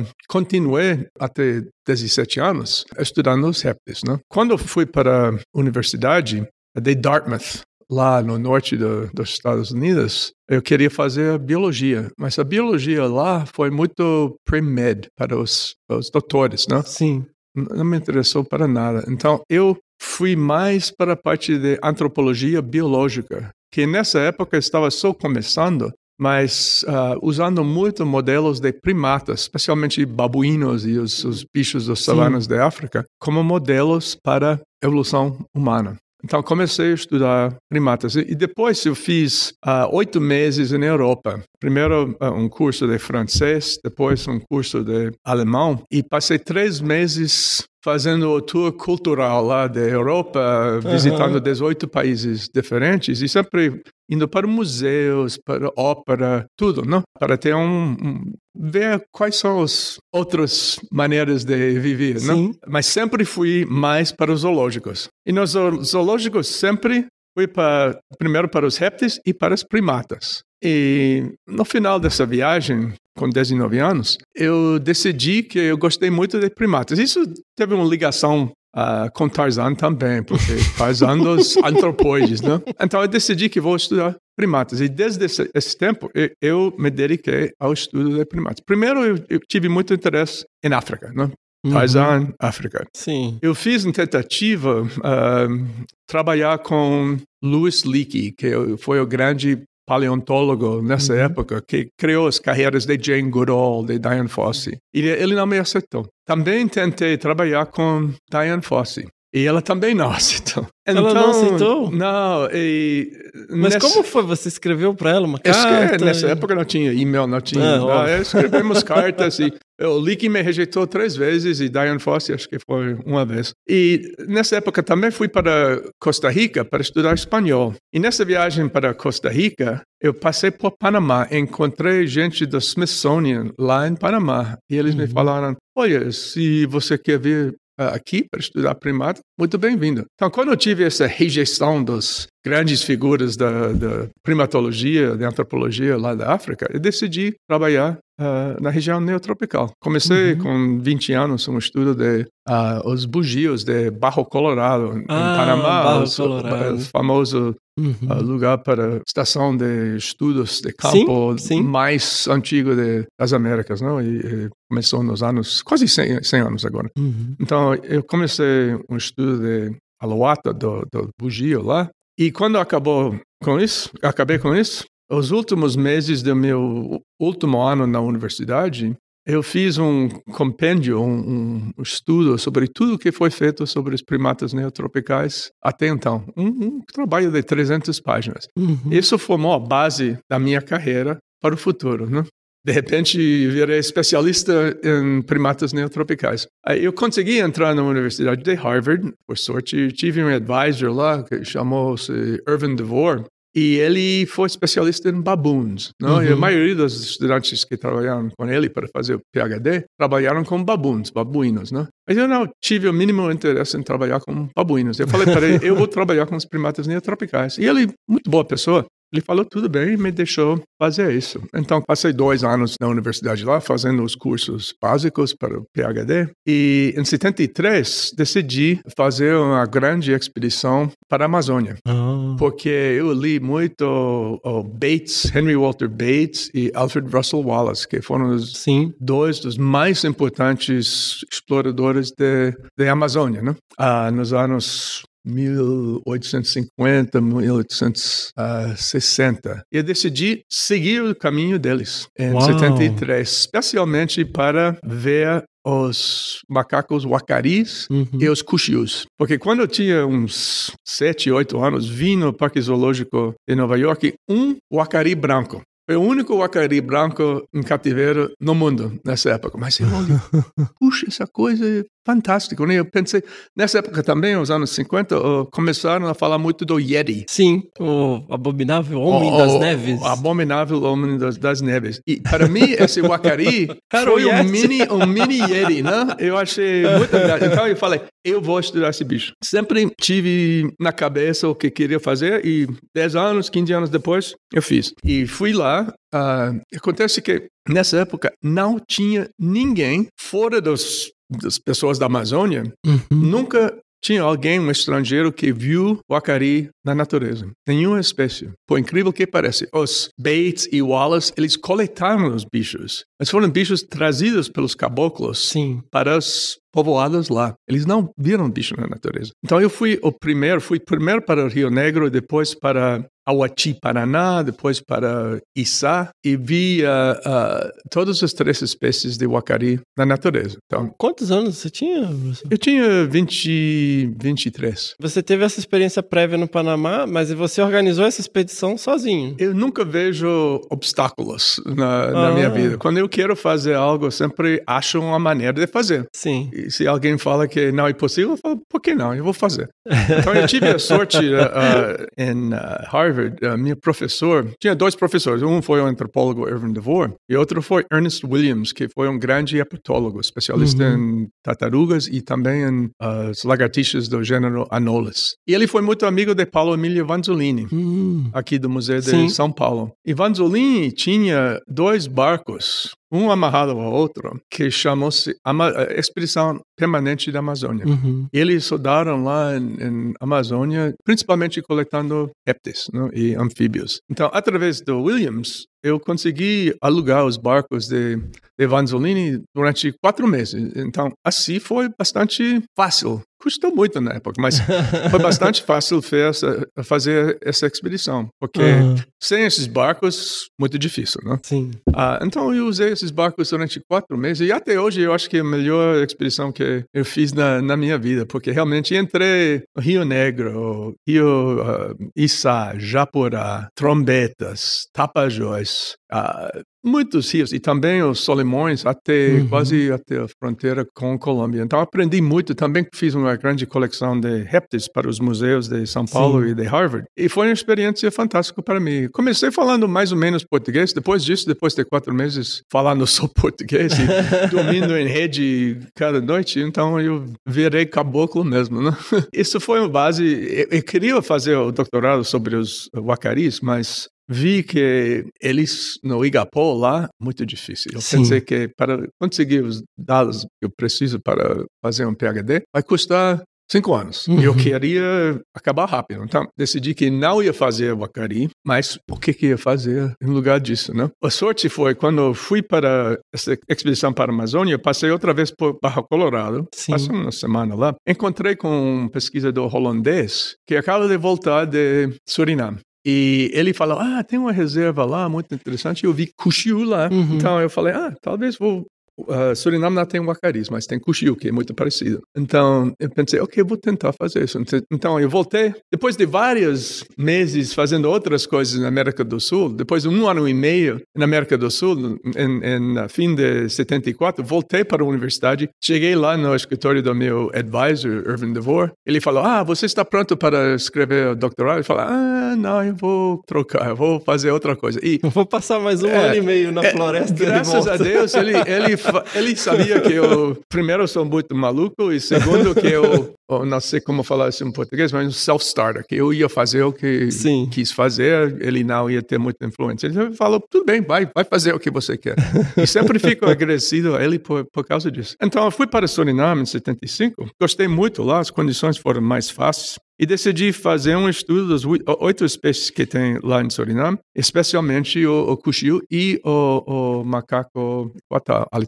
F: uh, continuei até 17 anos estudando os répteis. Né? Quando eu fui para a universidade de Dartmouth, lá no norte do, dos Estados Unidos, eu queria fazer biologia, mas a biologia lá foi muito pre-med para os, os doutores, né? Sim. Não me interessou para nada. Então, eu fui mais para a parte de antropologia biológica, que nessa época estava só começando mas uh, usando muito modelos de primatas, especialmente babuínos e os, os bichos das savanas da África, como modelos para evolução humana. Então comecei a estudar primatas e depois eu fiz ah, oito uh, meses na Europa. Primeiro uh, um curso de francês, depois um curso de alemão e passei três meses fazendo o tour cultural lá da Europa, visitando 18 países diferentes e sempre indo para museus, para ópera, tudo, não? Né? Para ter um, um ver quais são as outras maneiras de viver, né? Sim. não? Mas sempre fui mais para os zoológicos. E nos zoológicos sempre fui para primeiro para os répteis e para os primatas. E no final dessa viagem, com 19 anos, eu decidi que eu gostei muito de primatas. Isso teve uma ligação Uh, com Tarzan também, porque Tarzan dos antropoides, né? Então eu decidi que vou estudar primatas. E desde esse, esse tempo eu, eu, me dediquei ao estudo de primatas. Primeiro eu, eu tive muito interesse em África, né? Uhum. Tarzan, uhum. África. Sim. Eu fiz uma tentativa uh, trabalhar com Louis Leakey, que foi o grande paleontólogo nessa uhum. época, que criou as carreiras de Jane Goodall, de Diane Fossey. E ele não me aceitou. Também tentei trabalhar com Diane Fossey. E ela também não aceitou. Então, ela não então, aceitou? Não, e... Mas nessa... como foi? Você escreveu para ela uma carta? Esque... Nessa época não tinha e-mail, não tinha... Ah, não. Escrevemos cartas e é, o Licky me rejeitou três vezes e Diane Fossey acho que foi uma vez. E nessa época também fui para Costa Rica para estudar espanhol. E nessa viagem para Costa Rica, eu passei por Panamá, encontrei gente do Smithsonian lá em Panamá. E eles uhum. me falaram, olha, se você quer vir eh, aqui para estudar primata, muito bem-vindo. Então, quando eu tive essa rejeição das grandes figuras da, da, primatologia, da antropologia lá da África, eu decidi trabalhar uh, na região neotropical. Comecei uhum. com 20 anos um estudo de uh, os bugios de Barro Colorado, ah, em Panamá, Barro os, Colorado. o famoso uhum. Ah, lugar para estação de estudos de campo sim, sim. mais antigo de, das Américas, não? E, e, começou nos anos, quase 100, 100 anos agora. Uhum. Então, eu comecei um estudo de aloata do, do bugio lá, e quando acabou com isso, acabei com isso, os últimos meses do meu último ano na universidade, eu fiz um compêndio, um, um, estudo sobre tudo que foi feito sobre os primatas neotropicais até então. Um, um trabalho de 300 páginas. Uhum. Isso formou a base da minha carreira para o futuro, né? De repente, virei especialista em primatas neotropicais. Eu consegui entrar na Universidade de Harvard, por sorte, tive um advisor lá que chamou-se Irvin DeVore, e ele foi especialista em baboons. Não? Né? Uhum. E a uhum. maioria dos estudantes que trabalharam com ele para fazer o PhD trabalharam com baboons, babuínos. Não? Né? Mas eu não tive o mínimo interesse em trabalhar com babuínos. Eu falei para ele, eu vou trabalhar com os primatas neotropicais. E ele, muito boa pessoa, ele falou tudo bem e me deixou fazer isso. Então, passei dois anos na universidade lá, fazendo os cursos básicos para o PhD. E em 73, decidi fazer uma grande expedição para a Amazônia. Oh. Porque eu li muito o Bates, Henry Walter Bates e Alfred Russel Wallace, que foram os Sim. dois dos mais importantes exploradores da Amazônia, né? Ah, nos anos 1850, 1860. E decidi seguir o caminho deles em Uau. 73, especialmente para ver os macacos wakaris uhum. e os cuxius. Porque quando eu tinha uns 7, 8 anos, vim no Parque Zoológico de Nova York um wakari branco. Foi o único wakari branco em cativeiro no mundo nessa época. Mas eu olho, puxa, essa coisa Fantástico, né? Eu pensei, nessa época também, os anos 50, começaram a falar muito do Yeti. Sim, o abominável homem o, das o, neves. O abominável homem das, das neves. E para mim, esse Wakari foi um mini, um mini Yeti, né? Eu achei muito legal. Então eu falei, eu vou estudar esse bicho. Sempre tive na cabeça o que queria fazer e 10 anos, 15 anos depois, eu fiz. E fui lá. Uh, acontece que Nessa época, não tinha ninguém fora dos das pessoas da Amazônia, uhum. nunca tinha alguém, um estrangeiro, que viu o acari na natureza. Nenhuma espécie. Por incrível que pareça, os Bates e Wallace, eles coletaram os bichos. Mas foram bichos trazidos pelos caboclos, sim, para as povoadas lá. Eles não viram bicho na natureza. Então eu fui o primeiro, fui primeiro para o Rio Negro, depois para Auati, Paraná, depois para Içá, e vi uh, uh, ah, todas as três espécies de wakari na natureza. Então, Quantos anos você tinha, Bruce? eu tinha 20, 23.
C: Você teve essa experiência prévia no Panamá, mas você organizou essa expedição sozinho. Eu nunca
F: vejo obstáculos na, na ah. minha vida. Quando eu quero fazer algo, eu sempre acho uma maneira de fazer. Sim. E se alguém fala que não é possível, eu falo, por que não? Eu vou fazer. Então eu tive a sorte eh, eh, em uh, Harvard, uh, meu professor, tinha dois professores, um foi o antropólogo Irvin DeVore e outro foi Ernest Williams, que foi um grande herpetólogo, especialista uhum. em tartarugas e também em uh, lagartixas do gênero Anolis. E ele foi muito amigo de Paulo Emílio Vanzolini, uhum. aqui do Museu de Sim. São Paulo. E Vanzolini tinha dois barcos um amarrado ao outro, que chamou-se eh, Expedição Permanente da Amazônia. Uhum. Eles rodaram lá em, Amazônia, principalmente coletando répteis né, e anfíbios. Então, através do Williams, eu consegui alugar os barcos de, de Vanzolini durante quatro meses. Então, assim foi bastante fácil custou muito na época, mas foi bastante fácil essa, fazer essa expedição, porque uhum. sem esses barcos, muito difícil, né? Sim. Uh, então eu usei esses barcos durante quatro meses e até hoje eu acho que é a melhor expedição que eu fiz na, na minha vida, porque realmente entre Rio Negro, Rio uh, ah, Issa, Japurá, Trombetas, Tapajós, uh, muitos rios e também os Solimões até uhum. quase até a fronteira com a Colômbia. Então aprendi muito, também fiz uma grande coleção de répteis para os museus de São Paulo Sim. e de Harvard. E foi uma experiência fantástica para mim. Comecei falando mais ou menos português, depois disso, depois de quatro meses falando só português e dormindo em rede cada noite, então eu virei caboclo mesmo, né? Isso foi uma base, eu, eu queria fazer o doutorado sobre os wakaris, mas vi que eles no Igapó lá, muito difícil. Eu Sim. pensei que para conseguir os dados que eu preciso para fazer um PhD, vai custar cinco anos. Uhum. Eu queria acabar rápido, então decidi que não ia fazer Acari, mas o que, que ia fazer em lugar disso, né? A sorte foi quando eu fui para essa expedição para a Amazônia, passei outra vez por Barra Colorado, Sim. passei uma semana lá, encontrei com um pesquisador holandês que acaba de voltar de Suriname. E ele falou: Ah, tem uma reserva lá muito interessante. Eu vi Cuxiu lá. Uhum. Então eu falei: Ah, talvez vou Uh, Suriname não tem Guacaris, mas tem Cuxiu, que é muito parecido. Então, eu pensei, ok, vou tentar fazer isso. Então, eu voltei. Depois de vários meses fazendo outras coisas na América do Sul, depois de um ano e meio na América do Sul, em, em fim de 74, voltei para a universidade. Cheguei lá no escritório do meu advisor, Irving DeVore. Ele falou, ah, você está pronto para escrever o doutorado? Eu falei, ah, não, eu vou trocar, eu vou fazer outra coisa. E, eu vou passar mais um é, ano e meio na é, floresta. Graças a Deus, ele, ele ele sabia que eu, primeiro, sou muito maluco e segundo, que eu ou não sei como falar isso em português, mas um self-starter, que eu ia fazer o que Sim. quis fazer, ele não ia ter muita influência. Ele falou, tudo bem, vai, vai fazer o que você quer. e sempre fico agradecido a ele por, por causa disso. Então, eu fui para Suriname em 75, gostei muito lá, as condições foram mais fáceis e decidi fazer um estudo das oito espécies que tem lá em Suriname, especialmente o, o cuxiu e o, o macaco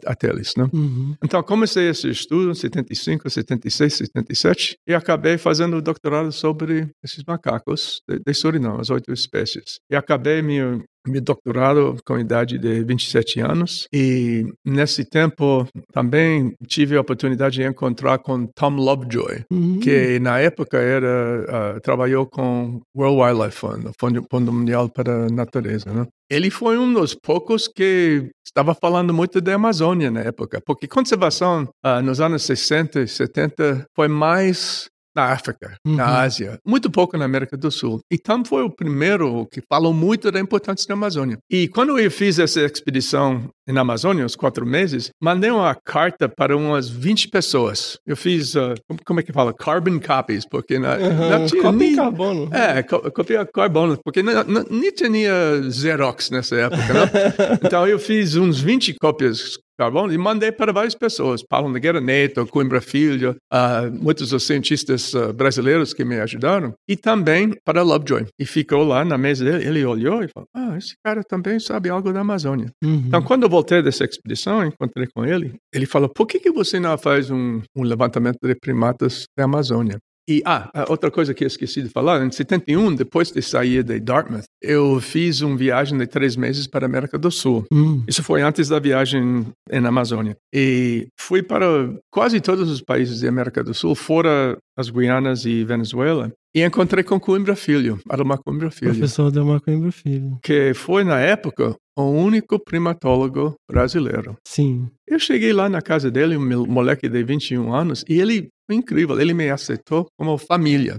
F: atelis, né? Uhum. Então, comecei esse estudo em 75, 76, 77, Research e acabei fazendo o doutorado sobre esses macacos de, de Suriname, as oito espécies. E acabei me me doutorado com idade de 27 anos e nesse tempo também tive a oportunidade de encontrar com Tom Lovejoy, uhum. que na época era uh, trabalhou com World Wildlife Fund, o Fundo, Fundo Mundial para a Natureza, né? Ele foi um dos poucos que estava falando muito da Amazônia na época, porque conservação uh, nos anos 60 e 70 foi mais na África, uhum. na Ásia, muito pouco na América do Sul. E então, Tam foi o primeiro que falou muito da importância da Amazônia. E quando eu fiz essa expedição na Amazônia, os quatro meses, mandei uma carta para umas 20 pessoas. Eu fiz, uh, como é que fala? Carbon copies, porque na, uhum. não tinha... Copia nem,
C: carbono. É,
F: copia carbono, porque não, nem tinha Xerox nessa época, não? Né? então eu fiz uns 20 cópias Tá e mandei para várias pessoas, Paulo Nogueira Neto, Coimbra Filho, uh, muitos dos cientistas uh, brasileiros que me ajudaram, e também para Lovejoy. E ficou lá na mesa dele, ele olhou e falou, ah, esse cara também sabe algo da Amazônia. Uhum. Então, quando eu voltei dessa expedição, encontrei com ele, ele falou, por que, que você não faz um, um levantamento de primatas da Amazônia? E, ah, outra coisa que eu esqueci de falar, em 71, depois de sair de Dartmouth, eu fiz uma viagem de três meses para a América do Sul. Hum. Isso foi antes da viagem na Amazônia. E fui para quase todos os países da América do Sul, fora as Guianas e Venezuela. E encontrei com Coimbra Filho, Adelmar Coimbra Filho. Professor
C: Adelmar Coimbra Filho.
F: Que foi, na época, o único primatólogo brasileiro. Sim. Eu cheguei lá na casa dele, um moleque de 21 anos, e ele incrível, ele me aceitou como família.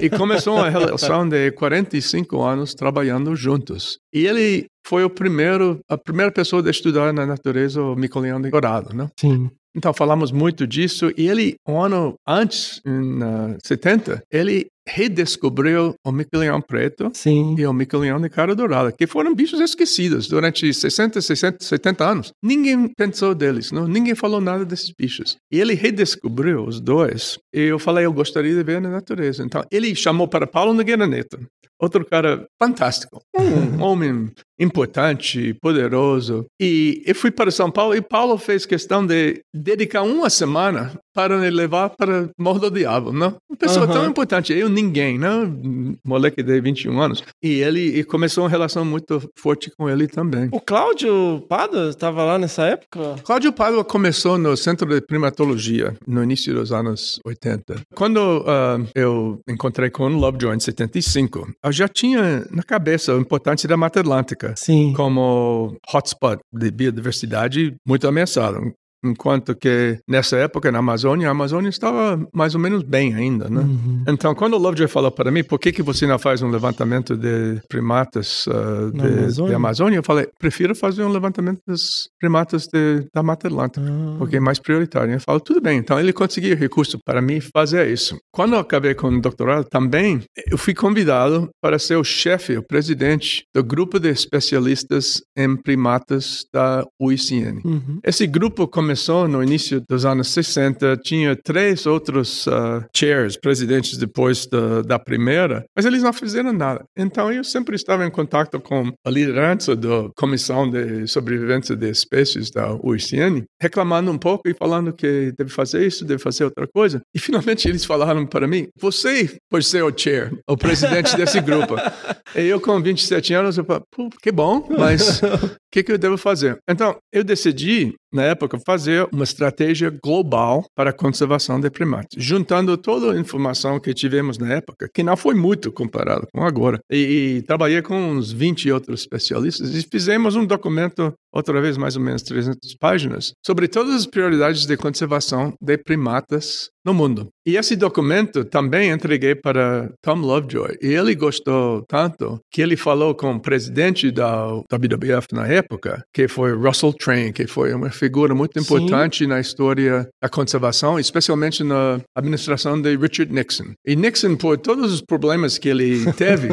F: E começou uma relação de 45 anos trabalhando juntos. E ele foi o primeiro, a primeira pessoa a estudar na natureza o miceliano dourado, né? Sim. Então falamos muito disso e ele um ano antes, em uh, 70, ele redescobriu o Miquelhão Preto Sim. e o Miquelhão de Cara Dourada, que foram bichos esquecidos durante 60, 60, 70 anos. Ninguém pensou deles, não? ninguém falou nada desses bichos. E ele redescobriu os dois. E eu falei, eu gostaria de ver na natureza. Então, ele chamou para Paulo Nogueira Neto, outro cara fantástico, um homem importante, poderoso. E eu fui para São Paulo e Paulo fez questão de dedicar uma semana para levar para morro do diabo, não? Né? Uma pessoa uhum. tão importante, eu ninguém, não? Né? Moleque de 21 anos. E ele e começou uma relação muito forte com ele também. O Cláudio Pado estava lá nessa época? Cláudio Pado começou no Centro de Primatologia no início dos anos 80. Quando uh, eu encontrei com o Lovejoy em 75, eu já tinha na cabeça a importância da Mata Atlântica Sim. como hotspot de biodiversidade muito ameaçado. Enquanto que nessa época na Amazônia, a Amazônia estava mais ou menos bem ainda, né? Uhum. Então, quando o Lovejoy falou para mim, por que, que você não faz um levantamento de primatas uh, de, Amazônia? de, Amazônia? Eu falei, prefiro fazer um levantamento dos primatas de, da Mata Atlântica, uhum. porque é mais prioritário. Eu falo tudo bem. Então, ele conseguiu recurso para mim fazer isso. Quando eu acabei com o doutorado, também eu fui convidado para ser o chefe, o presidente do grupo de especialistas em primatas da UICN. Uhum. Esse grupo começou começou no início dos anos 60, tinha três outros uh, chairs, presidentes depois da, da, primeira, mas eles não fizeram nada. Então eu sempre estava em contato com a liderança da Comissão de Sobrevivência de Espécies da UICN, reclamando um pouco e falando que deve fazer isso, deve fazer outra coisa. E finalmente eles falaram para mim: você pode ser o chair, o presidente desse grupo. e eu, com 27 anos, eu falei: que bom, mas o que, que eu devo fazer? Então eu decidi, na época, fazer fazer uma estratégia global para a conservação de primatas, juntando toda a informação que tivemos na época, que não foi muito comparado com agora. E, e trabalhei com uns 20 outros especialistas e fizemos um documento, outra vez mais ou menos 300 páginas, sobre todas as prioridades de conservação de primatas no mundo. E esse documento também entreguei para Tom Lovejoy. E ele gostou tanto que ele falou com o presidente da WWF na época, que foi Russell Train, que foi uma figura muito importante Sim. na história da conservação, especialmente na administração de Richard Nixon. E Nixon, por todos os problemas que ele teve,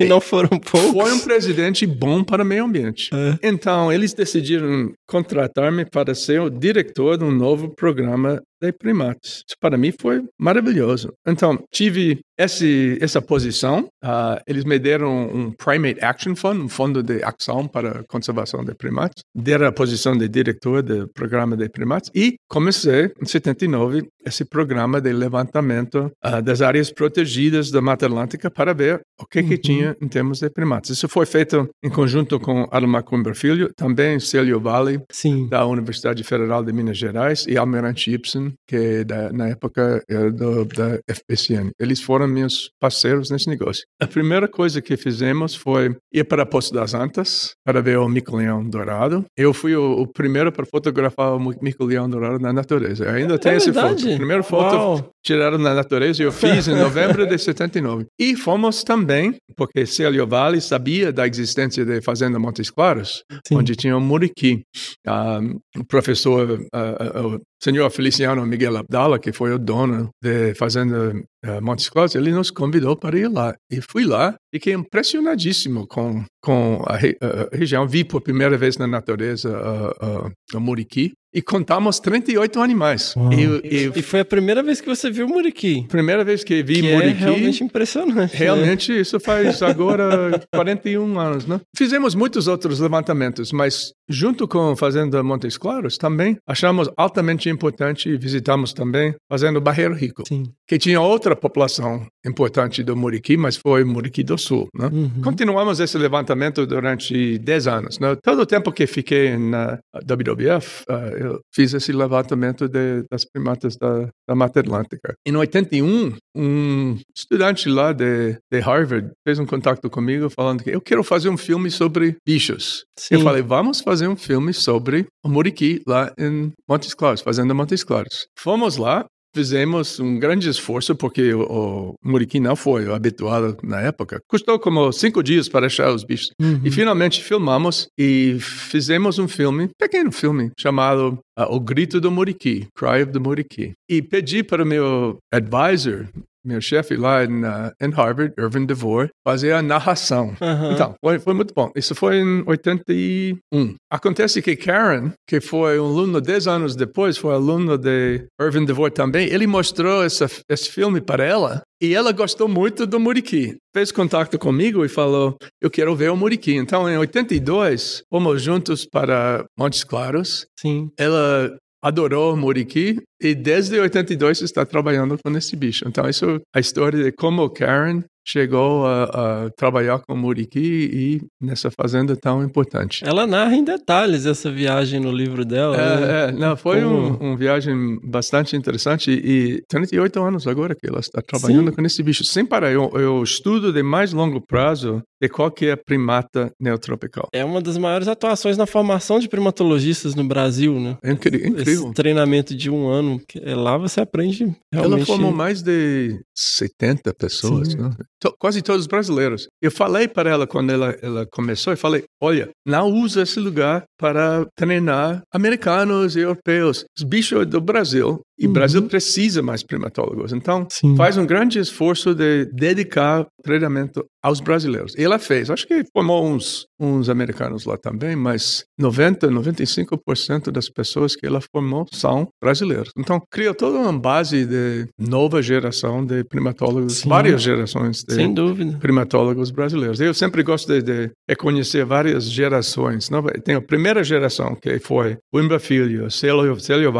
F: e não foram poucos. Foi um presidente bom para o meio ambiente. É. Então, eles decidiram contratar-me para ser o diretor de um novo programa de primatas. Isso para mim foi maravilhoso. Então, tive esse, essa posição, uh, eles me deram um Primate Action Fund, um fundo de ação para conservação de primatas. Deram a posição de diretor do programa de primatas e comecei, em 79, esse programa de levantamento uh, das áreas protegidas da Mata Atlântica para ver o que, uhum. que tinha em termos de primatas. Isso foi feito em conjunto com Ademar Coimbra Filho, também Celio valle Sim. da Universidade Federal de Minas Gerais, e Almirante Ibsen, que da, na época era do, da FPCN. Eles foram foram meus parceiros nesse negócio. A primeira coisa que fizemos foi ir para a Poço das Antas para ver o mico-leão dourado. Eu fui o, o primeiro para fotografar o mico-leão dourado na natureza. Eu ainda é, esse é essa foto. A primeira foto Uau. tiraram na natureza eu fiz em novembro de 79. E fomos também, porque Célio Vale sabia da existência de Fazenda Montes Claros, Sim. onde tinha o um muriqui. Um, ah, o professor, uh, uh, senhor Feliciano Miguel Abdala, que foi o dono da Fazenda eh, Montes Claros, ele nos convidou para ir lá. E fui lá, fiquei impressionadíssimo com com a, a, região. Vi por primeira vez na natureza a, a, a muriqui e contamos 38 animais. E, e, e, foi a primeira vez que você viu muriqui? Primeira vez que vi que é muriqui. É realmente
C: impressionante. Né? Realmente,
F: né? isso faz agora 41 anos, né? Fizemos muitos outros levantamentos, mas junto com Fazenda Montes Claros também, achamos altamente importante e visitamos também Fazenda Barreiro Rico, Sim. que tinha outra população importante do muriqui, mas foi muriqui do sul, né? Uhum. Continuamos esse levantamento durante 10 anos. Né? Todo o tempo que fiquei na WWF, uh, eh, eu fiz esse levantamento de, das primatas da, da Mata Atlântica. Em 81, um estudante lá de, de Harvard fez um contato comigo falando que eu quero fazer um filme sobre bichos. Sim. Eu falei, vamos fazer um filme sobre o muriqui lá em Montes Claros, fazenda Montes Claros. Fomos lá fizemos um grande esforço, porque o, o Muriqui não foi habituado na época. Custou como cinco dias para achar os bichos. Uhum. E finalmente filmamos e fizemos um filme, pequeno filme, chamado uh, O Grito do Muriqui, Cry of the Muriqui. E pedi para o meu advisor meu chefe lá em Harvard, Irvin DeVore, fazia a narração. Uhum. Então, foi, foi, muito bom. Isso foi em 81. Acontece que Karen, que foi um aluno 10 anos depois, foi aluno de Irvin DeVore também, ele mostrou essa, esse filme para ela e ela gostou muito do Muriqui. Fez contato comigo e falou: Eu quero ver o Muriqui. Então, em 82, fomos juntos para Montes Claros. Sim. Ela adorou o muriqui e desde 82 está trabalhando com esse bicho. Então, isso é a história de como Karen chegou a, a, trabalhar com Muriqui e nessa fazenda tão importante. Ela narra em detalhes essa viagem no livro dela. É, né? é não, foi Como... um, um, viagem bastante interessante e 38 anos agora que ela está trabalhando Sim. com esse bicho. Sem parar, eu, eu estudo de mais longo prazo de qualquer é primata neotropical.
C: É uma das maiores atuações na formação de
F: primatologistas no Brasil, né? É incrível. Esse incrível.
C: treinamento de um ano, é lá você aprende realmente... Ela formou
F: mais de 70 pessoas, Sim. né? to, quase todos brasileiros. Eu falei para ela quando ela, ela começou, eu falei, olha, não usa esse lugar para treinar americanos e europeus, os bichos do Brasil. E o uhum. Brasil precisa mais primatólogos. Então, Sim. faz um grande esforço de dedicar treinamento aos brasileiros. E ela fez. Acho que formou uns, uns americanos lá também, mas 90, 95% das pessoas que ela formou são brasileiros. Então, criou toda uma base de nova geração de primatólogos, Sim. várias gerações de Sem dúvida. primatólogos brasileiros. Eu sempre gosto de, de reconhecer várias gerações. Não? Tem a primeira primeira geração, que foi Wimba Filho, Celio, Celio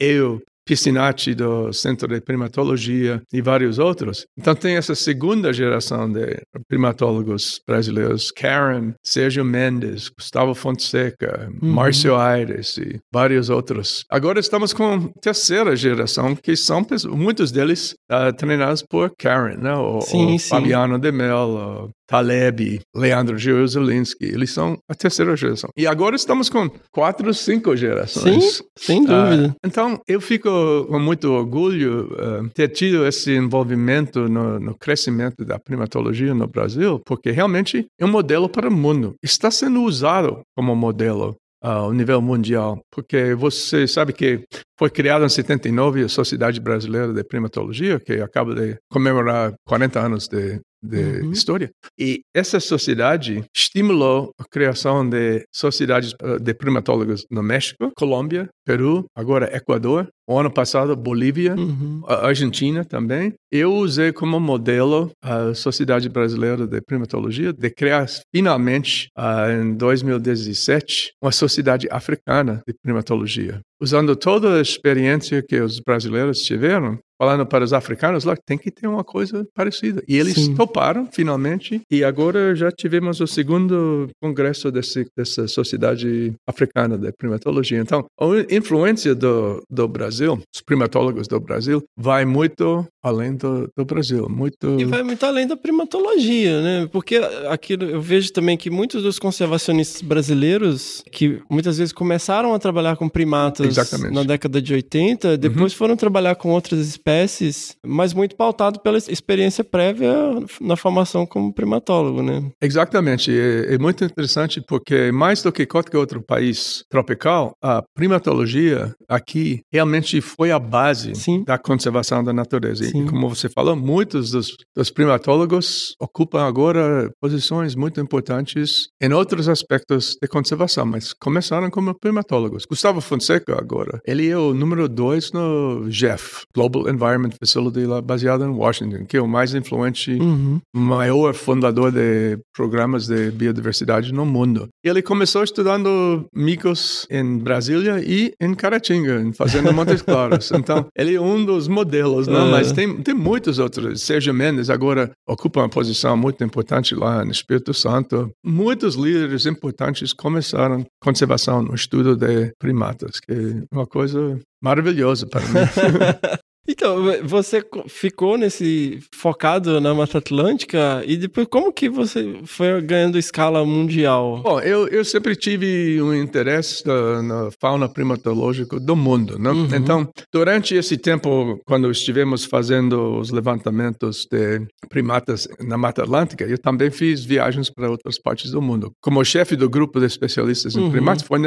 F: eu, Piscinati do Centro de Primatologia e vários outros. Então tem essa segunda geração de primatólogos brasileiros, Karen, Sérgio Mendes, Gustavo Fonseca, uhum. Márcio Aires e vários outros. Agora estamos com a terceira geração, que são muitos deles uh, treinados por Karen, né? sim, sim. Fabiano de Mello, Taleb, Leandro Jerusalinski, eles são a terceira geração. E agora estamos com quatro, cinco gerações. Sim, sem dúvida. Ah, então, eu fico com muito orgulho uh, ter tido esse envolvimento no, no, crescimento da primatologia no Brasil, porque realmente é um modelo para o mundo. Está sendo usado como modelo uh, ao nível mundial, porque você sabe que foi criada em 79 a Sociedade Brasileira de Primatologia, que acaba de comemorar 40 anos de de uhum. história. E essa sociedade estimulou a criação de sociedades eh, de primatólogos no México, Colômbia, Peru, agora Equador, o ano passado Bolívia, uhum. Argentina também. Eu usei como modelo a Sociedade Brasileira de Primatologia de criar finalmente eh, em 2017 uma sociedade africana de primatologia usando toda a experiência que os brasileiros tiveram falando para os africanos lá, tem que ter uma coisa parecida. E eles Sim. toparam, finalmente, e agora já tivemos o segundo congresso desse, dessa sociedade africana de primatologia. Então, a influência do, do Brasil, os primatólogos do Brasil, vai muito além do, do, Brasil. Muito... E vai
C: muito além da primatologia, né? Porque aquilo eu vejo também que muitos dos conservacionistas brasileiros, que muitas vezes começaram a trabalhar com primatas Exatamente. na década de 80, uhum. depois uhum. foram trabalhar com outras espécies, mas muito pautado pela experiência
F: prévia na formação como primatólogo, né? Exatamente. É, é muito interessante porque, mais do que qualquer outro país tropical, a primatologia aqui realmente foi a base Sim. da conservação da natureza. Sim. Sim. E como você falou, muitos dos, dos primatólogos ocupam agora posições muito importantes em outros aspectos de conservação, mas começaram como primatólogos. Gustavo Fonseca agora, ele é o número dois no GEF, Global Environment Facility, lá baseado em Washington, que é o mais influente, uhum. maior fundador de programas de biodiversidade no mundo. Ele começou estudando micos em Brasília e em Caratinga, fazendo Montes Claros. Então, ele é um dos modelos, não? Né? É. Mas tem, tem muitos outros. Sérgio Mendes agora ocupa uma posição muito importante lá no Espírito Santo. Muitos líderes importantes começaram conservação no estudo de primatas, que é uma coisa maravilhosa para mim.
C: Então, você ficou nesse focado na Mata Atlântica e depois como que você foi ganhando escala mundial?
F: Bom, eu, eu sempre tive um interesse na fauna primatológica do mundo, né? Uhum. Então, durante esse tempo, quando estivemos fazendo os levantamentos de primatas na Mata Atlântica, eu também fiz viagens para outras partes do mundo. Como chefe do grupo de especialistas em uhum. primatas, foi,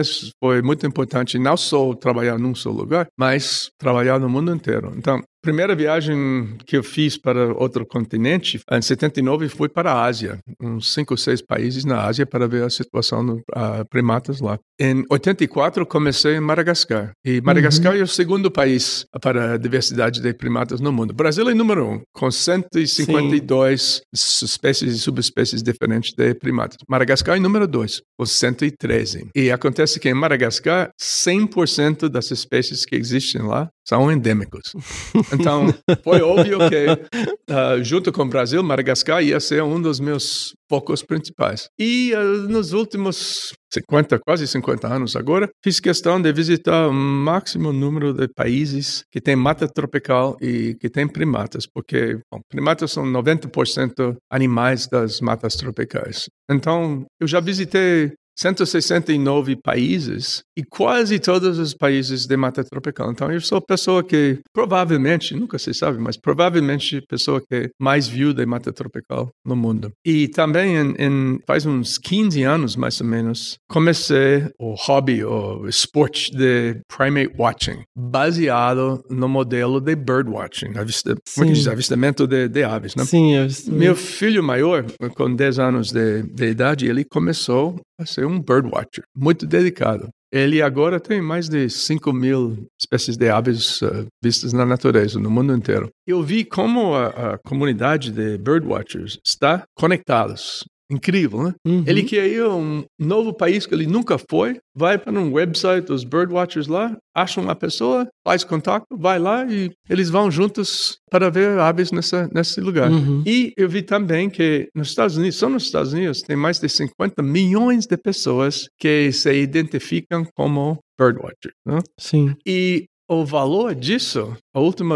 F: foi muito importante não só trabalhar num só lugar, mas trabalhar no mundo inteiro. Então, Primeira viagem que eu fiz para outro continente, em 79, foi para a Ásia, uns cinco ou seis países na Ásia para ver a situação dos uh, primatas lá. Em 84, comecei em Madagascar. E Madagascar uhum. é o segundo país para a diversidade de primatas no mundo. O Brasil é número um, com 152 Sim. espécies e subespécies diferentes de primatas. Madagascar é número dois, com 113. E acontece que em Madagascar, 100% das espécies que existem lá são endêmicos. Então, foi óbvio que, uh, junto com o Brasil, Madagascar ia ser um dos meus focos principais. E uh, nos últimos 50, quase 50 anos agora, fiz questão de visitar o máximo número de países que tem mata tropical e que tem primatas, porque bom, primatas são 90% animais das matas tropicais. Então, eu já visitei 169 países e quase todos os países de mata tropical. Então, eu sou pessoa que provavelmente, nunca se sabe, mas provavelmente pessoa que mais viu de mata tropical no mundo. E também em, em faz uns 15 anos, mais ou menos, comecei o hobby, o esporte de primate watching, baseado no modelo de bird watching, avista, é avistamento de, de, aves, né? Sim, eu... Meu filho maior, com 10 anos de, de idade, ele começou a ser um um birdwatcher muito dedicado. Ele agora tem mais de 5 mil espécies de aves uh, vistas na natureza, no mundo inteiro. Eu vi como a, a comunidade de birdwatchers está conectados Incrível, né? Uhum. Ele quer ir a um novo país que ele nunca foi, vai para um website dos birdwatchers lá, acha uma pessoa, faz contato, vai lá e eles vão juntos para ver aves nessa, nesse lugar. Uhum. E eu vi também que nos Estados Unidos, só nos Estados Unidos, tem mais de 50 milhões de pessoas que se identificam como birdwatchers.
E: Né? Sim.
F: E o valor disso, a última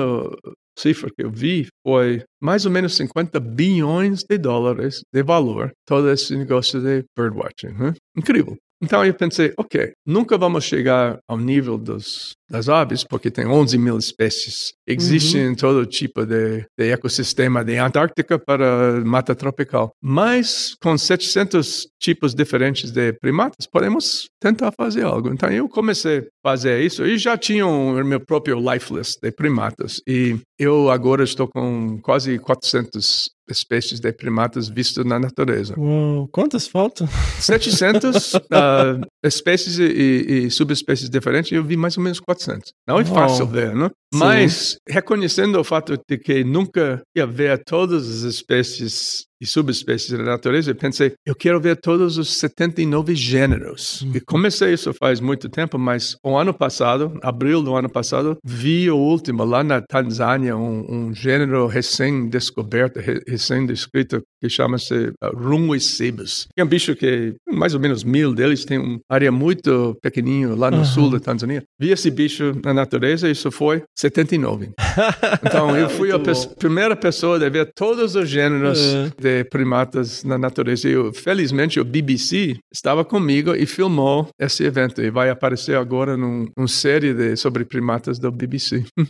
F: cifra que eu vi foi mais ou menos 50 bilhões de dólares de valor todo esse negócio de birdwatching. Né? Incrível. Então eu pensei, ok, nunca vamos chegar ao nível dos, das aves, porque tem 11 mil espécies. Existem uhum. todo tipo de, de ecossistema de Antártica para mata tropical. Mas com 700 tipos diferentes de primatas, podemos tentar fazer algo. Então eu comecei a fazer isso e já tinha o meu próprio life list de primatas. E eu agora estou com quase 400 espécies de primatas vistas na natureza.
C: quantas faltam? 700 uh, ah,
F: espécies e, e, subespécies diferentes, eu vi mais ou menos 400. Não é fácil ver, né? Mas reconhecendo o fato de que nunca ia ver todas as espécies e subespécies da natureza, eu pensei, eu quero ver todos os 79 gêneros. Hum. E comecei isso faz muito tempo, mas o ano passado, abril do ano passado, vi o último lá na Tanzânia, um, um gênero recém-descoberto, recém-descrito que chama-se eh, Sebas. É um bicho que mais ou menos mil deles tem uma área muito pequenininho lá no uhum. sul da Tanzânia. Vi esse bicho na natureza e isso foi 79. então eu fui a pe primeira pessoa a ver todos os gêneros uhum. de primatas na natureza. Eu, felizmente o BBC estava comigo e filmou esse evento e vai aparecer agora numa num série de, sobre primatas do BBC.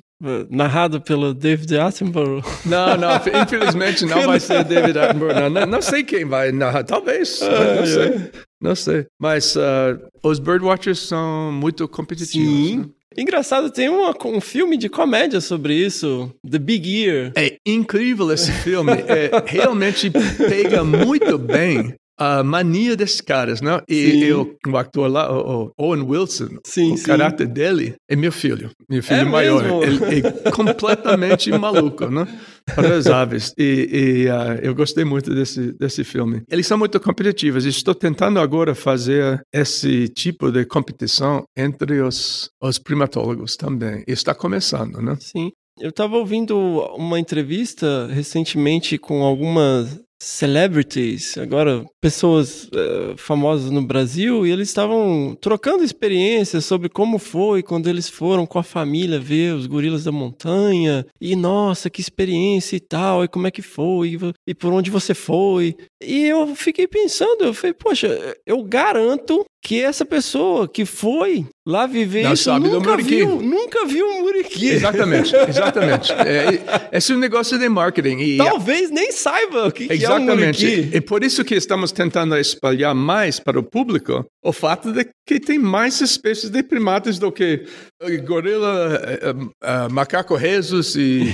F: Narrado pelo David Attenborough.
C: Não, não, infelizmente não vai ser David Attenborough
F: não, não, não, sei quem vai. narrar, talvez. Ah, não sei. Não sei. Mas uh, os Birdwatchers são muito competitivos. Sim. Né? Engraçado, tem uma, um filme de comédia sobre isso, The Big Ear. É incrível esse filme. É, realmente pega muito bem a mania desses caras, não né? E, e o, o, ator lá, o, o Owen Wilson, sim, o sim. caráter dele é meu filho. Meu é filho é maior. Ele é completamente maluco, né? para as Aves. E, e uh, eu gostei muito desse, desse filme. Eles são muito competitivos. Estou tentando agora fazer esse tipo de competição entre os, os primatólogos também. Está começando, né? Sim.
C: Eu estava ouvindo uma entrevista recentemente com algumas celebrities, agora pessoas uh, famosas no Brasil, e eles estavam trocando experiências sobre como foi quando eles foram com a família ver os gorilas da montanha, e nossa, que experiência e tal, e como é que foi, e por onde você foi. E eu fiquei pensando, eu falei, poxa, eu garanto que essa pessoa que foi lá viver não isso sabe é nunca, viu, nunca viu um
F: muriqui. Exatamente, exatamente. é, esse é um negócio de marketing. E Talvez nem saiba o que, que é um muriqui. Exatamente. E por isso que estamos tentando espalhar mais para o público o fato de que tem mais espécies de primatas do que eh, gorila, uh, uh, macaco rezos e